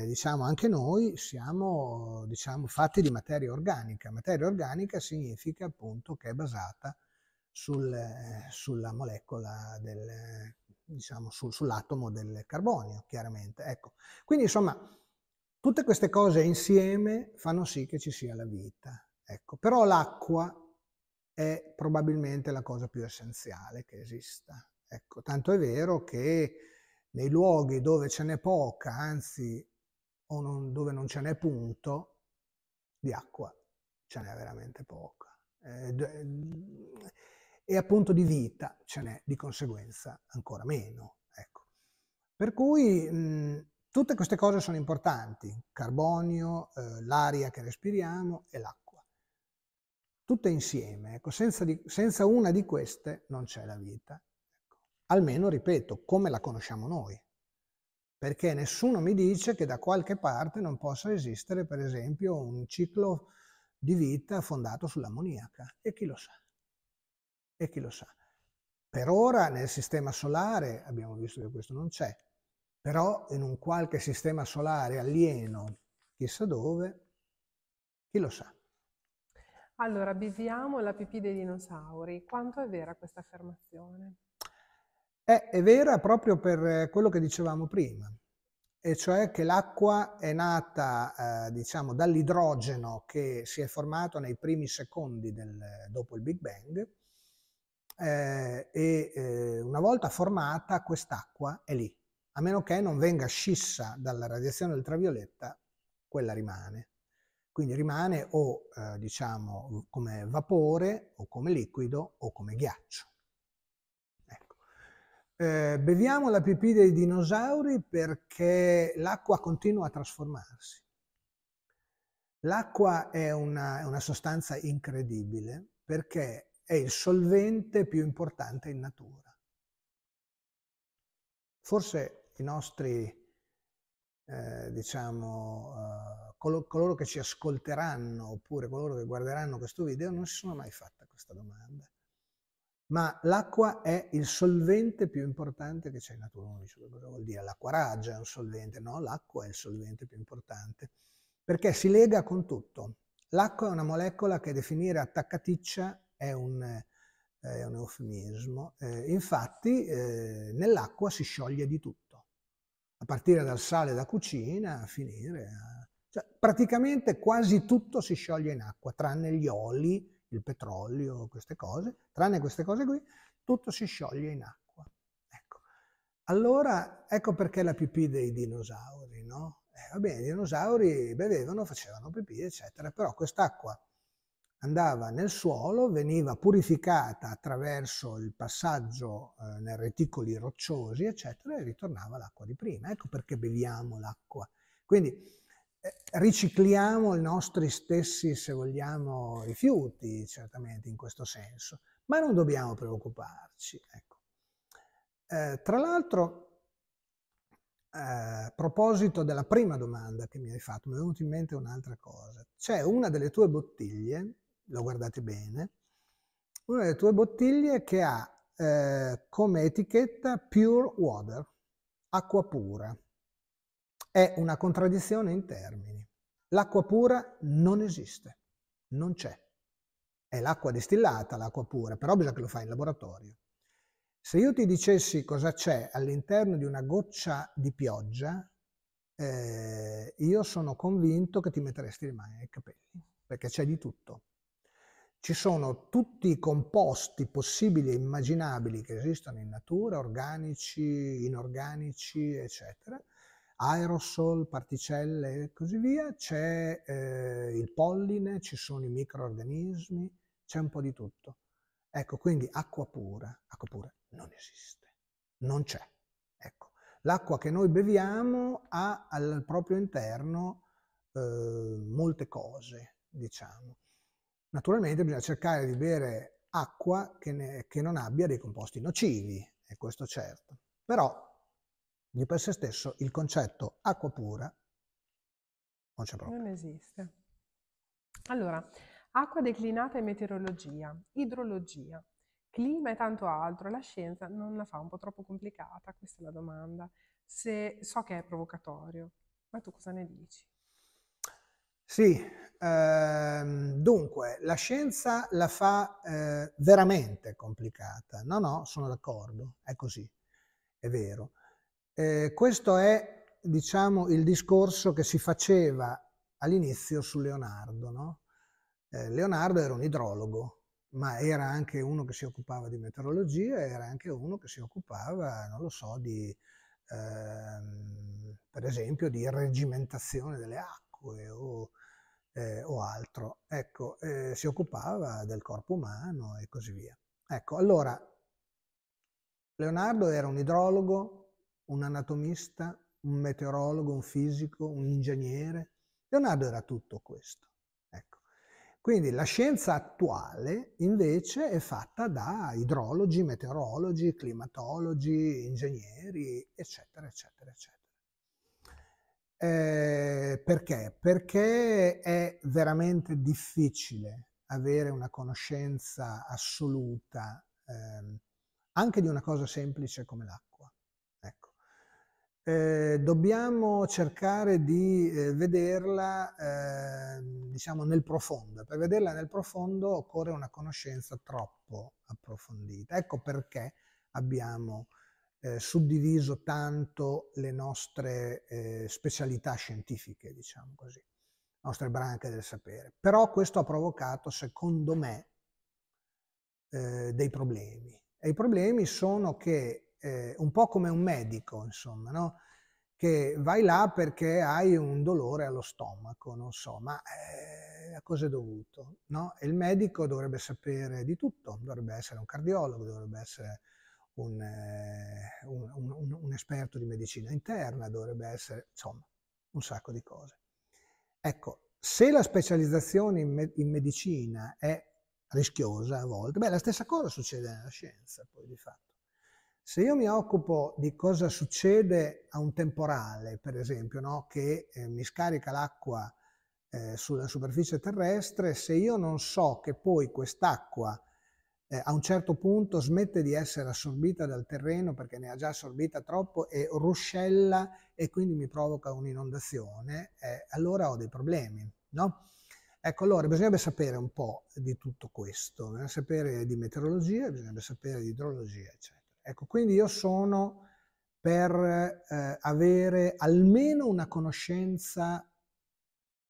eh, diciamo, anche noi siamo diciamo, fatti di materia organica. Materia organica significa appunto che è basata sul, eh, sulla molecola del, diciamo, sul, sull'atomo del carbonio, chiaramente. Ecco. Quindi insomma, tutte queste cose insieme fanno sì che ci sia la vita. Ecco. Però l'acqua è probabilmente la cosa più essenziale che esista. Ecco. Tanto è vero che nei luoghi dove ce n'è poca, anzi o non, dove non ce n'è punto, di acqua ce n'è veramente poca. Eh, mm, e appunto di vita ce n'è di conseguenza ancora meno. Ecco. Per cui mh, mm, tutte queste cose sono importanti, carbonio, eh, l'aria che respiriamo e l'acqua. Tutte insieme, ecco, senza, di, senza una di queste non c'è la vita almeno, ripeto, come la conosciamo noi. Perché nessuno mi dice che da qualche parte non possa esistere, per esempio, un ciclo di vita fondato sull'ammoniaca. E chi lo sa? E chi lo sa? Per ora nel sistema solare abbiamo visto che questo non c'è, però in un qualche sistema solare alieno, chissà dove, chi lo sa? Allora, viviamo la pipì dei dinosauri. Quanto è vera questa affermazione? È, è vera proprio per eh, quello che dicevamo prima, e cioè che l'acqua è nata eh, diciamo, dall'idrogeno che si è formato nei primi secondi del, dopo il Big Bang eh, e eh, una volta formata quest'acqua è lì, a meno che non venga scissa dalla radiazione ultravioletta, quella rimane. Quindi rimane o eh, diciamo come vapore o come liquido o come ghiaccio. Eh, beviamo la pipì dei dinosauri perché l'acqua continua a trasformarsi. L'acqua è una, è una sostanza incredibile perché è il solvente più importante in natura. Forse i nostri eh, diciamo, eh, coloro che ci ascolteranno oppure coloro che guarderanno questo video non si sono mai fatta questa domanda ma l'acqua è il solvente più importante che c'è in natura. Uno dice cosa vuol dire? L'acqua raggia è un solvente, no? L'acqua è il solvente più importante perché si lega con tutto. L'acqua è una molecola che definire attaccaticcia è un, eh, è un eufemismo. Eh, infatti eh, nell'acqua si scioglie di tutto, a partire dal sale da cucina a finire... A... Cioè, praticamente quasi tutto si scioglie in acqua, tranne gli oli il petrolio, queste cose, tranne queste cose qui, tutto si scioglie in acqua. Ecco. Allora, ecco perché la pipì dei dinosauri, no? Eh, va bene, i dinosauri bevevano, facevano pipì, eccetera, però quest'acqua andava nel suolo, veniva purificata attraverso il passaggio eh, nei reticoli rocciosi, eccetera, e ritornava l'acqua di prima. Ecco perché beviamo l'acqua. Quindi eh, ricicliamo i nostri stessi, se vogliamo, rifiuti, certamente in questo senso, ma non dobbiamo preoccuparci. Ecco. Eh, tra l'altro, eh, a proposito della prima domanda che mi hai fatto, mi è venuta in mente un'altra cosa. C'è una delle tue bottiglie, lo guardate bene, una delle tue bottiglie che ha eh, come etichetta Pure Water, acqua pura. È una contraddizione in termini. L'acqua pura non esiste, non c'è. È l'acqua distillata, l'acqua pura, però bisogna che lo fai in laboratorio. Se io ti dicessi cosa c'è all'interno di una goccia di pioggia, eh, io sono convinto che ti metteresti le mani ai capelli, perché c'è di tutto. Ci sono tutti i composti possibili e immaginabili che esistono in natura, organici, inorganici, eccetera, aerosol, particelle e così via, c'è eh, il polline, ci sono i microorganismi, c'è un po' di tutto. Ecco, quindi acqua pura, acqua pura non esiste, non c'è. Ecco, l'acqua che noi beviamo ha al proprio interno eh, molte cose, diciamo. Naturalmente bisogna cercare di bere acqua che, ne, che non abbia dei composti nocivi, è questo certo. Però di per sé stesso il concetto acqua pura non c'è proprio. Non esiste. Allora, acqua declinata in meteorologia, idrologia, clima e tanto altro, la scienza non la fa un po' troppo complicata, questa è la domanda. Se, so che è provocatorio, ma tu cosa ne dici? Sì, ehm, dunque, la scienza la fa eh, veramente complicata. No, no, sono d'accordo, è così, è vero. Eh, questo è, diciamo, il discorso che si faceva all'inizio su Leonardo. No? Eh, Leonardo era un idrologo, ma era anche uno che si occupava di meteorologia, era anche uno che si occupava, non lo so, di, ehm, per esempio, di reggimentazione delle acque o, eh, o altro. Ecco, eh, si occupava del corpo umano e così via. Ecco, allora, Leonardo era un idrologo, un anatomista, un meteorologo, un fisico, un ingegnere. Leonardo era tutto questo. Ecco. Quindi la scienza attuale invece è fatta da idrologi, meteorologi, climatologi, ingegneri, eccetera, eccetera, eccetera. Eh, perché? Perché è veramente difficile avere una conoscenza assoluta eh, anche di una cosa semplice come l'acqua eh, dobbiamo cercare di eh, vederla eh, diciamo nel profondo. Per vederla nel profondo occorre una conoscenza troppo approfondita. Ecco perché abbiamo eh, suddiviso tanto le nostre eh, specialità scientifiche, diciamo così, le nostre branche del sapere. Però questo ha provocato, secondo me, eh, dei problemi. E i problemi sono che eh, un po' come un medico, insomma, no? che vai là perché hai un dolore allo stomaco, non so, ma eh, a cosa è dovuto? No? E il medico dovrebbe sapere di tutto, dovrebbe essere un cardiologo, dovrebbe essere un, eh, un, un, un esperto di medicina interna, dovrebbe essere, insomma, un sacco di cose. Ecco, se la specializzazione in, me in medicina è rischiosa a volte, beh, la stessa cosa succede nella scienza, poi di fatto. Se io mi occupo di cosa succede a un temporale, per esempio, no? che eh, mi scarica l'acqua eh, sulla superficie terrestre, se io non so che poi quest'acqua eh, a un certo punto smette di essere assorbita dal terreno perché ne ha già assorbita troppo e ruscella e quindi mi provoca un'inondazione, eh, allora ho dei problemi. No? Ecco, allora bisognerebbe sapere un po' di tutto questo, bisogna eh, sapere di meteorologia, bisognerebbe sapere di idrologia, eccetera. Ecco, quindi io sono per eh, avere almeno una conoscenza,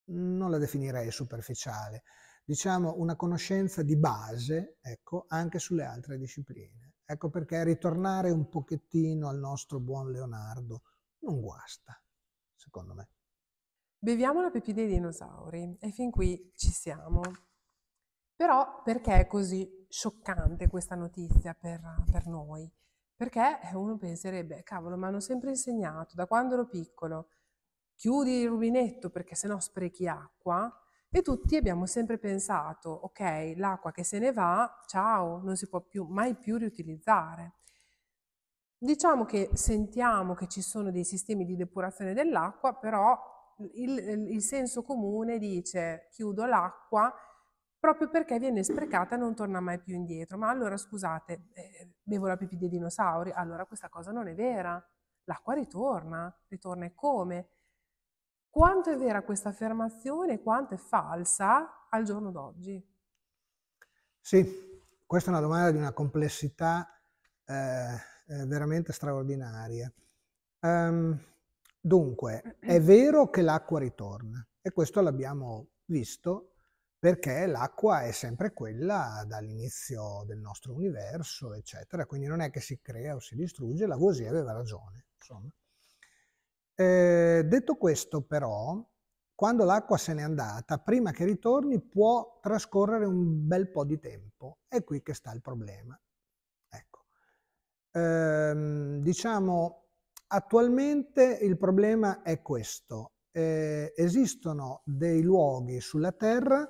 non la definirei superficiale, diciamo una conoscenza di base, ecco, anche sulle altre discipline. Ecco perché ritornare un pochettino al nostro buon Leonardo non guasta, secondo me. Beviamo la pipì dei dinosauri e fin qui ci siamo. Però perché è così scioccante questa notizia per, per noi, perché eh, uno penserebbe, cavolo, mi hanno sempre insegnato da quando ero piccolo, chiudi il rubinetto perché sennò sprechi acqua, e tutti abbiamo sempre pensato, ok, l'acqua che se ne va, ciao, non si può più, mai più riutilizzare. Diciamo che sentiamo che ci sono dei sistemi di depurazione dell'acqua, però il, il senso comune dice chiudo l'acqua proprio perché viene sprecata e non torna mai più indietro. Ma allora scusate, eh, bevo la pipì dei dinosauri, allora questa cosa non è vera. L'acqua ritorna, ritorna e come? Quanto è vera questa affermazione e quanto è falsa al giorno d'oggi? Sì, questa è una domanda di una complessità eh, eh veramente straordinaria. Um, dunque, è vero che l'acqua ritorna e questo l'abbiamo visto perché l'acqua è sempre quella dall'inizio del nostro universo, eccetera, quindi non è che si crea o si distrugge, la Lavoisier aveva ragione, insomma. Eh, detto questo però, quando l'acqua se n'è andata, prima che ritorni può trascorrere un bel po' di tempo, è qui che sta il problema. Ecco. Ehm, diciamo, attualmente il problema è questo, eh, esistono dei luoghi sulla Terra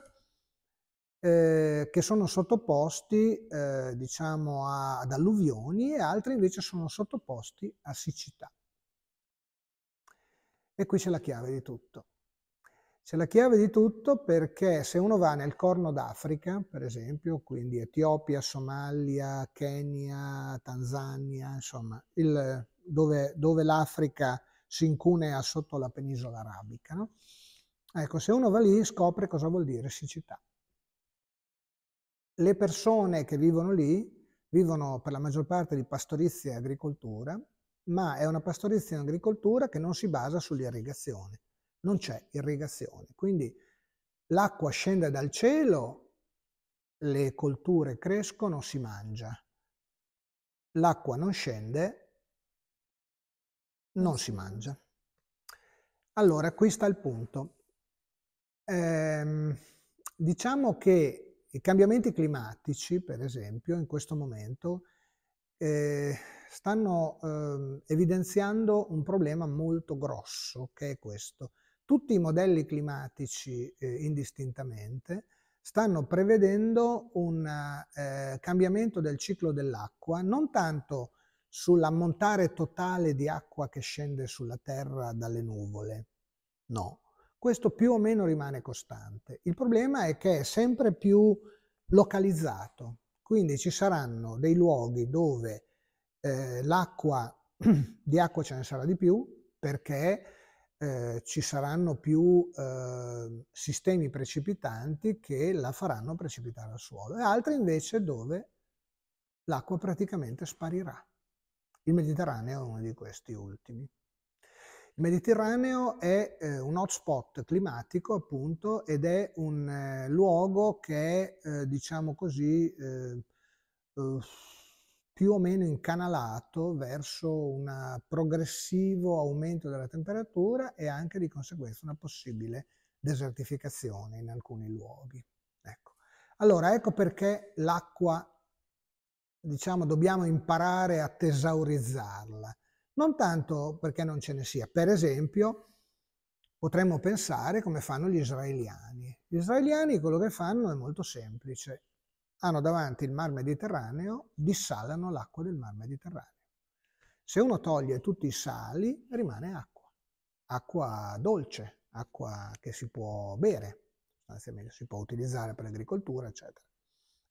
eh, che sono sottoposti eh, diciamo a, ad alluvioni e altri invece sono sottoposti a siccità. E qui c'è la chiave di tutto. C'è la chiave di tutto perché se uno va nel Corno d'Africa, per esempio, quindi Etiopia, Somalia, Kenya, Tanzania, insomma, il, dove, dove l'Africa si incunea sotto la penisola arabica, no? ecco, se uno va lì scopre cosa vuol dire siccità. Le persone che vivono lì vivono per la maggior parte di pastorizia e agricoltura, ma è una pastorizia e agricoltura che non si basa sull'irrigazione. Non c'è irrigazione. Quindi l'acqua scende dal cielo, le colture crescono, si mangia. L'acqua non scende, non si mangia. Allora, qui sta il punto. Ehm, diciamo che i cambiamenti climatici, per esempio, in questo momento eh, stanno eh, evidenziando un problema molto grosso, che è questo. Tutti i modelli climatici eh, indistintamente stanno prevedendo un eh, cambiamento del ciclo dell'acqua, non tanto sull'ammontare totale di acqua che scende sulla Terra dalle nuvole, no, questo più o meno rimane costante. Il problema è che è sempre più localizzato, quindi ci saranno dei luoghi dove eh, l'acqua, di acqua ce ne sarà di più, perché eh, ci saranno più eh, sistemi precipitanti che la faranno precipitare al suolo, e altri invece dove l'acqua praticamente sparirà. Il Mediterraneo è uno di questi ultimi. Il Mediterraneo è eh, un hotspot climatico, appunto, ed è un eh, luogo che è, eh, diciamo così, eh, eh, più o meno incanalato verso un progressivo aumento della temperatura e anche di conseguenza una possibile desertificazione in alcuni luoghi. Ecco. Allora, ecco perché l'acqua, diciamo, dobbiamo imparare a tesaurizzarla non tanto perché non ce ne sia. Per esempio, potremmo pensare come fanno gli israeliani. Gli israeliani quello che fanno è molto semplice. Hanno davanti il Mar Mediterraneo, dissalano l'acqua del Mar Mediterraneo. Se uno toglie tutti i sali, rimane acqua. Acqua dolce, acqua che si può bere, anzi sostanzialmente si può utilizzare per l'agricoltura, eccetera.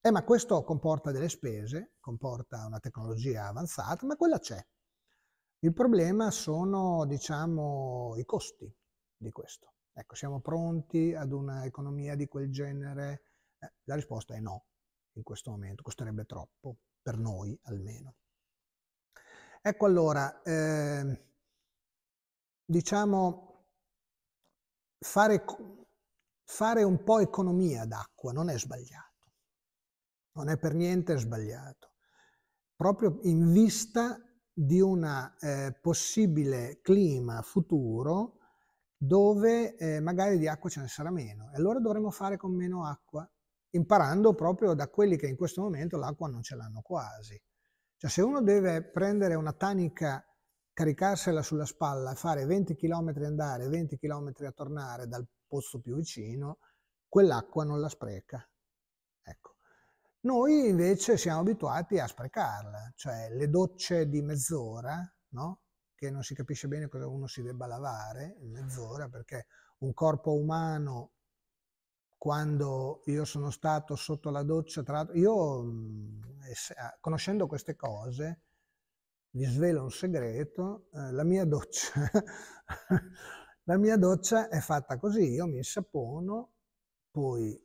Eh, ma questo comporta delle spese, comporta una tecnologia avanzata, ma quella c'è. Il problema sono, diciamo, i costi di questo. Ecco, siamo pronti ad un'economia di quel genere? Eh, la risposta è no, in questo momento, costerebbe troppo, per noi almeno. Ecco allora, eh, diciamo, fare, fare un po' economia d'acqua non è sbagliato, non è per niente sbagliato, proprio in vista di un eh, possibile clima futuro dove eh, magari di acqua ce ne sarà meno e allora dovremo fare con meno acqua, imparando proprio da quelli che in questo momento l'acqua non ce l'hanno quasi. Cioè se uno deve prendere una tanica, caricarsela sulla spalla e fare 20 km andare 20 km a tornare dal pozzo più vicino, quell'acqua non la spreca. Noi invece siamo abituati a sprecarla, cioè le docce di mezz'ora, no? che non si capisce bene cosa uno si debba lavare mezz'ora, perché un corpo umano, quando io sono stato sotto la doccia, tra l'altro, io mm, ah, conoscendo queste cose, vi svelo un segreto, eh, la mia doccia, la mia doccia è fatta così, io mi insapono, poi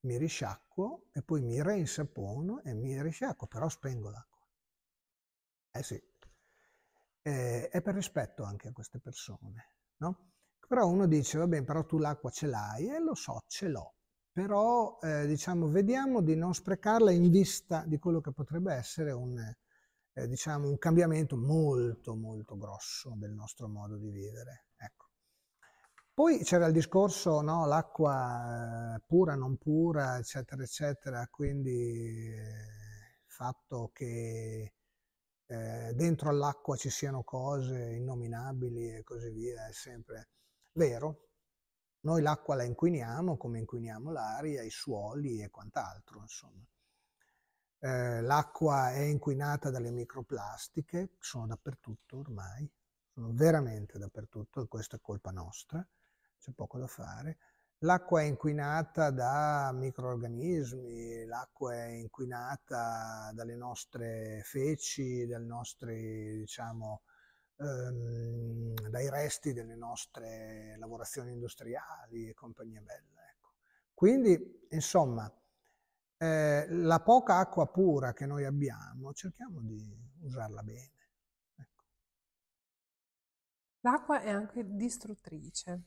mi risciacco l'acqua e poi mi reinsapono e mi risciacquo, però spengo l'acqua. Eh sì, eh, è per rispetto anche a queste persone, no? Però uno dice, va bene, però tu l'acqua ce l'hai, e lo so, ce l'ho, però eh, diciamo, vediamo di non sprecarla in vista di quello che potrebbe essere un, eh, diciamo, un cambiamento molto, molto grosso del nostro modo di vivere. Poi c'era il discorso, no, l'acqua eh, pura, non pura, eccetera, eccetera, quindi il eh, fatto che eh, dentro all'acqua ci siano cose innominabili e così via è sempre vero. Noi l'acqua la inquiniamo come inquiniamo l'aria, i suoli e quant'altro, insomma. Eh, l'acqua è inquinata dalle microplastiche, sono dappertutto ormai, sono veramente dappertutto e questa è colpa nostra c'è poco da fare. L'acqua è inquinata da microorganismi, l'acqua è inquinata dalle nostre feci, dai nostri, diciamo, ehm, dai resti delle nostre lavorazioni industriali e compagnie belle. Ecco. Quindi, insomma, eh, la poca acqua pura che noi abbiamo, cerchiamo di usarla bene. Ecco. L'acqua è anche distruttrice.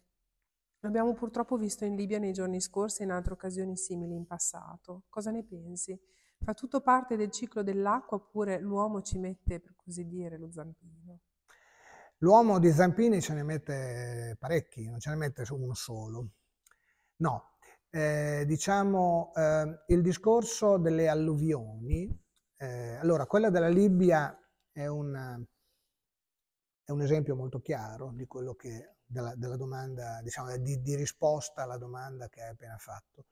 L'abbiamo purtroppo visto in Libia nei giorni scorsi e in altre occasioni simili in passato. Cosa ne pensi? Fa tutto parte del ciclo dell'acqua oppure l'uomo ci mette, per così dire, lo zampino? L'uomo di zampini ce ne mette parecchi, non ce ne mette uno solo. No, eh, diciamo eh, il discorso delle alluvioni, eh, allora quella della Libia è un, è un esempio molto chiaro di quello che della, della domanda, diciamo, di, di, risposta alla domanda che hai appena fatto.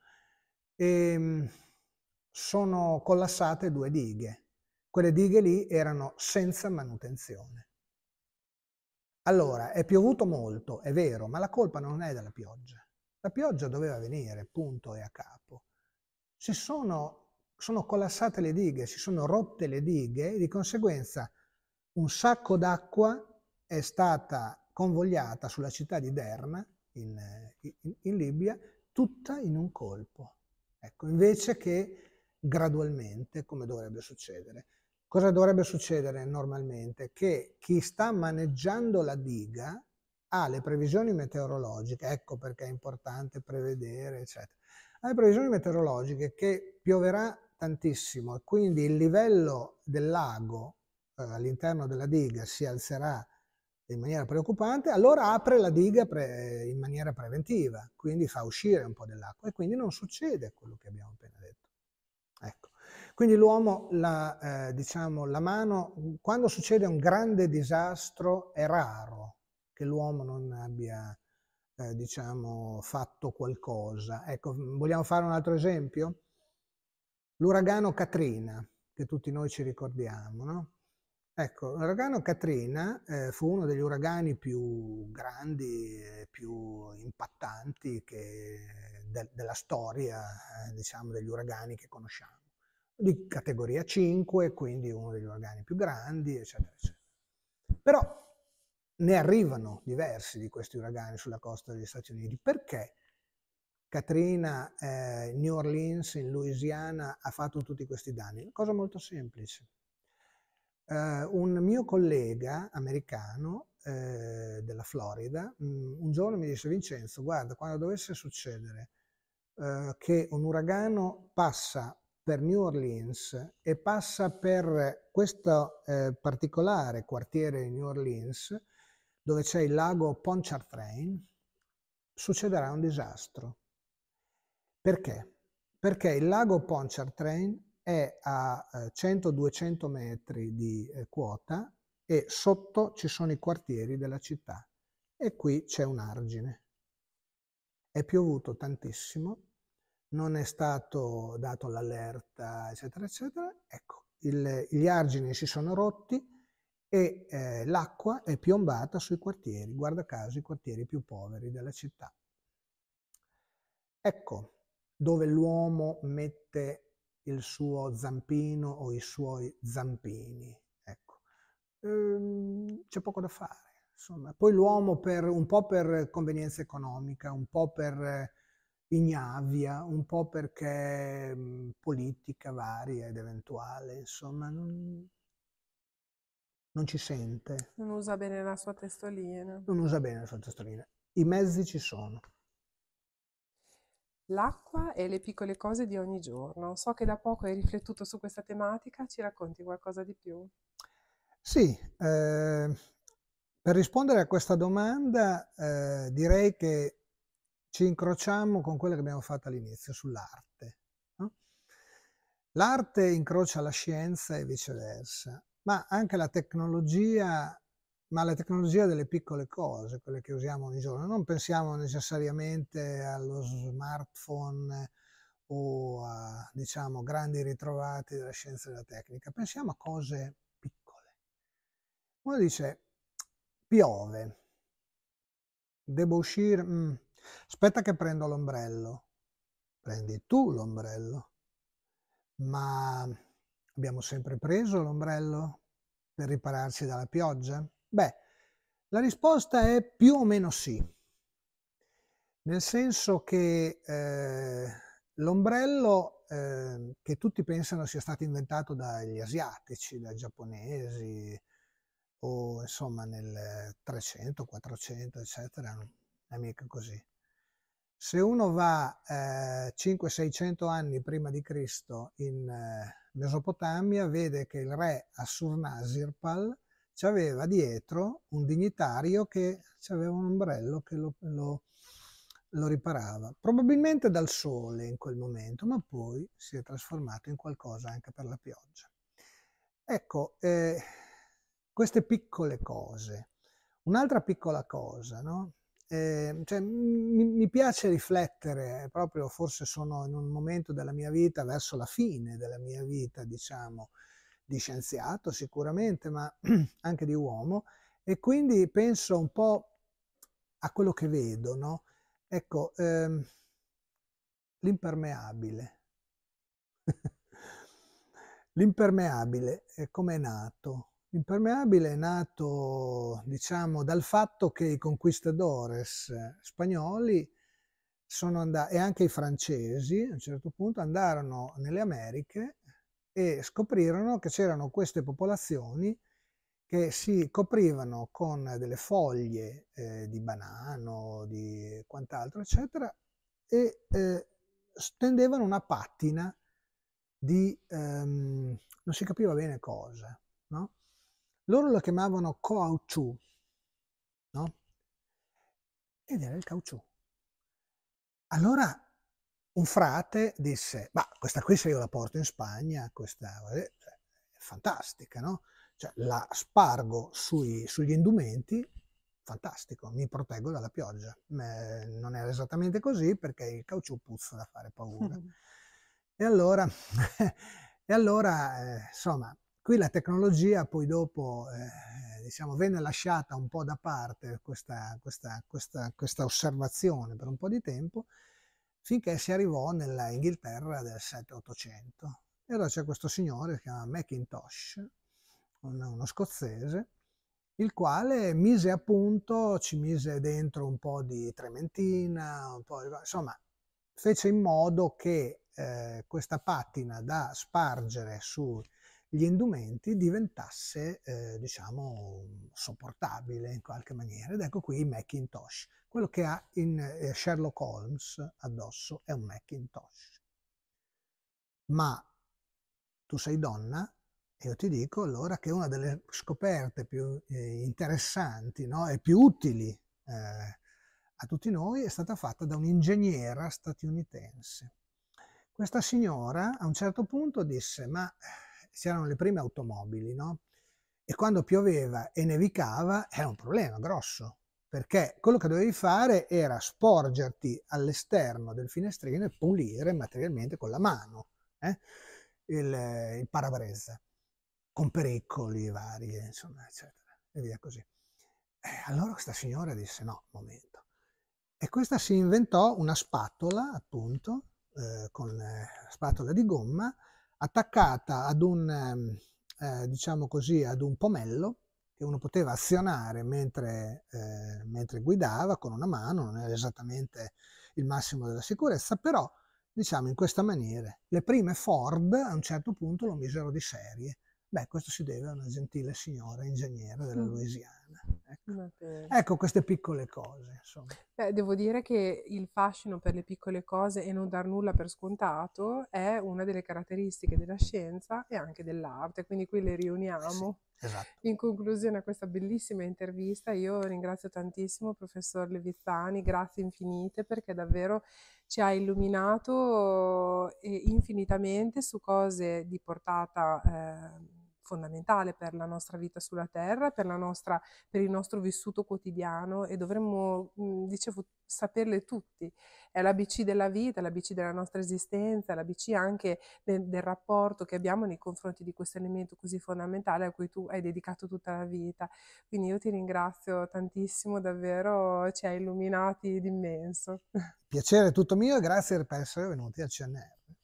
E, ehm, sono collassate due dighe. Quelle dighe lì erano senza manutenzione. Allora, è piovuto molto, è vero, ma la colpa non è della pioggia. La pioggia doveva venire, punto e a capo. Si sono, sono collassate le dighe, si sono rotte le dighe e di conseguenza un sacco d'acqua è stata convogliata sulla città di Derna, in, in, in Libia, tutta in un colpo. Ecco, invece che gradualmente, come dovrebbe succedere. Cosa dovrebbe succedere normalmente? Che chi sta maneggiando la diga ha le previsioni meteorologiche, ecco perché è importante prevedere, eccetera. Ha le previsioni meteorologiche che pioverà tantissimo e quindi il livello del lago eh, all'interno della diga si alzerà in maniera preoccupante, allora apre la diga pre, in maniera preventiva, quindi fa uscire un po' dell'acqua e quindi non succede quello che abbiamo appena detto. Ecco. Quindi l'uomo, la, eh, diciamo, la mano, quando succede un grande disastro è raro che l'uomo non abbia, eh, diciamo, fatto qualcosa. Ecco, vogliamo fare un altro esempio? L'uragano Katrina, che tutti noi ci ricordiamo, no? Ecco, l'uragano Katrina eh, fu uno degli uragani più grandi e più impattanti che, de, della storia, eh, diciamo, degli uragani che conosciamo. Di categoria 5, quindi uno degli uragani più grandi, eccetera, eccetera. Però ne arrivano diversi di questi uragani sulla costa degli Stati Uniti. Perché Katrina, eh, New Orleans, in Louisiana, ha fatto tutti questi danni? cosa molto semplice Uh, un mio collega americano eh, della Florida mh, mm, un giorno mi disse Vincenzo, guarda, quando dovesse succedere uh, che un uragano passa per New Orleans e passa per questo eh, particolare quartiere di New Orleans dove c'è il lago Pontchartrain, succederà un disastro. Perché? Perché il lago Pontchartrain è a 100-200 eh, metri di eh, quota e sotto ci sono i quartieri della città e qui c'è un argine. È piovuto tantissimo, non è stato dato l'allerta, eccetera, eccetera. Ecco, il, gli argini si sono rotti e eh, l'acqua è piombata sui quartieri, guarda caso i quartieri più poveri della città. Ecco dove l'uomo mette il suo zampino o i suoi zampini. Ecco. Ehm, c'è poco da fare. Insomma. Poi l'uomo, per, un po' per convenienza economica, un po' per ignavia, un po' perché mh, mm, politica varia ed eventuale, insomma, non, non ci sente. Non usa bene la sua testolina. Non usa bene la sua testolina. I mezzi ci sono. L'acqua e le piccole cose di ogni giorno. So che da poco hai riflettuto su questa tematica, ci racconti qualcosa di più? Sì, eh, per rispondere a questa domanda eh, direi che ci incrociamo con quella che abbiamo fatto all'inizio sull'arte. No? L'arte incrocia la scienza e viceversa, ma anche la tecnologia ma la tecnologia delle piccole cose, quelle che usiamo ogni giorno. Non pensiamo necessariamente allo smartphone o a diciamo, grandi ritrovati della scienza e della tecnica, pensiamo a cose piccole. Uno dice piove, devo uscire, mm. aspetta che prendo l'ombrello, prendi tu l'ombrello, ma abbiamo sempre preso l'ombrello per ripararci dalla pioggia? Beh, la risposta è più o meno sì, nel senso che eh, l'ombrello eh, che tutti pensano sia stato inventato dagli asiatici, dai giapponesi, o insomma nel 300, 400, eccetera, non è mica così. Se uno va eh, 500-600 anni prima di Cristo in eh, Mesopotamia, vede che il re Assurnasirpal c'aveva dietro un dignitario che aveva un ombrello che lo, lo, lo riparava, probabilmente dal sole in quel momento, ma poi si è trasformato in qualcosa anche per la pioggia. Ecco, eh, queste piccole cose. Un'altra piccola cosa, no? Eh, cioè, mi, mi, piace riflettere, eh, proprio forse sono in un momento della mia vita, verso la fine della mia vita, diciamo, di scienziato sicuramente, ma anche di uomo, e quindi penso un po' a quello che vedo, no? Ecco, ehm, l'impermeabile. l'impermeabile, eh, come è nato? L'impermeabile è nato, diciamo, dal fatto che i conquistadores spagnoli sono andati, e anche i francesi a un certo punto andarono nelle Americhe e scoprirono che c'erano queste popolazioni che si coprivano con delle foglie eh, di banano, di quant'altro, eccetera, e eh, stendevano una pattina di ehm, non si capiva bene cosa. No? Loro lo chiamavano caucciù, no? ed era il caucciù. Allora un frate disse, ma questa qui se io la porto in Spagna, questa eh, cioè, è fantastica, no? Cioè, la spargo sui, sugli indumenti, fantastico, mi proteggo dalla pioggia. Eh, non era esattamente così perché il caucciù puzza da fare paura. E allora, e allora eh, insomma, qui la tecnologia poi dopo eh, diciamo, venne lasciata un po' da parte questa, questa, questa, questa osservazione per un po' di tempo finché si arrivò nell'Inghilterra del 7 E allora c'è questo signore, si chiama Macintosh, uno scozzese, il quale mise a punto, ci mise dentro un po' di trementina, un po' di, insomma, fece in modo che eh, questa pattina da spargere sui gli indumenti diventasse eh, diciamo sopportabile in qualche maniera ed ecco qui Macintosh quello che ha in eh, Sherlock Holmes addosso è un Macintosh ma tu sei donna e io ti dico allora che una delle scoperte più eh, interessanti no, e più utili eh, a tutti noi è stata fatta da un'ingegnera statunitense questa signora a un certo punto disse ma c'erano le prime automobili, no? E quando pioveva e nevicava era un problema grosso, perché quello che dovevi fare era sporgerti all'esterno del finestrino e pulire materialmente con la mano eh? il, il parabrezza, con pericoli vari, insomma, eccetera, e via così. E allora questa signora disse no, momento. E questa si inventò una spatola, appunto, eh, con eh, spatola di gomma, attaccata ad un, ehm, eh, diciamo così, ad un pomello che uno poteva azionare mentre, eh, mentre guidava con una mano, non era esattamente il massimo della sicurezza, però diciamo in questa maniera. Le prime Ford a un certo punto lo misero di serie Beh, questo si deve a una gentile signora ingegnere della Louisiana. Ecco, ecco queste piccole cose. Beh, devo dire che il fascino per le piccole cose e non dar nulla per scontato è una delle caratteristiche della scienza e anche dell'arte, quindi qui le eh riuniamo. Sì, esatto. In conclusione a questa bellissima intervista, io ringrazio tantissimo il professor Levizzani, grazie infinite perché davvero ci ha illuminato eh, infinitamente su cose di portata. Eh, fondamentale per la nostra vita sulla Terra, per, nostra, per il nostro vissuto quotidiano e dovremmo, mhmm, dicevo, saperle tutti. È l'ABC della vita, l'ABC della nostra esistenza, l'ABC anche del, del, rapporto che abbiamo nei confronti di questo elemento così fondamentale a cui tu hai dedicato tutta la vita. Quindi io ti ringrazio tantissimo, davvero ci hai illuminati d'immenso. Piacere tutto mio e grazie per essere venuti al CNR.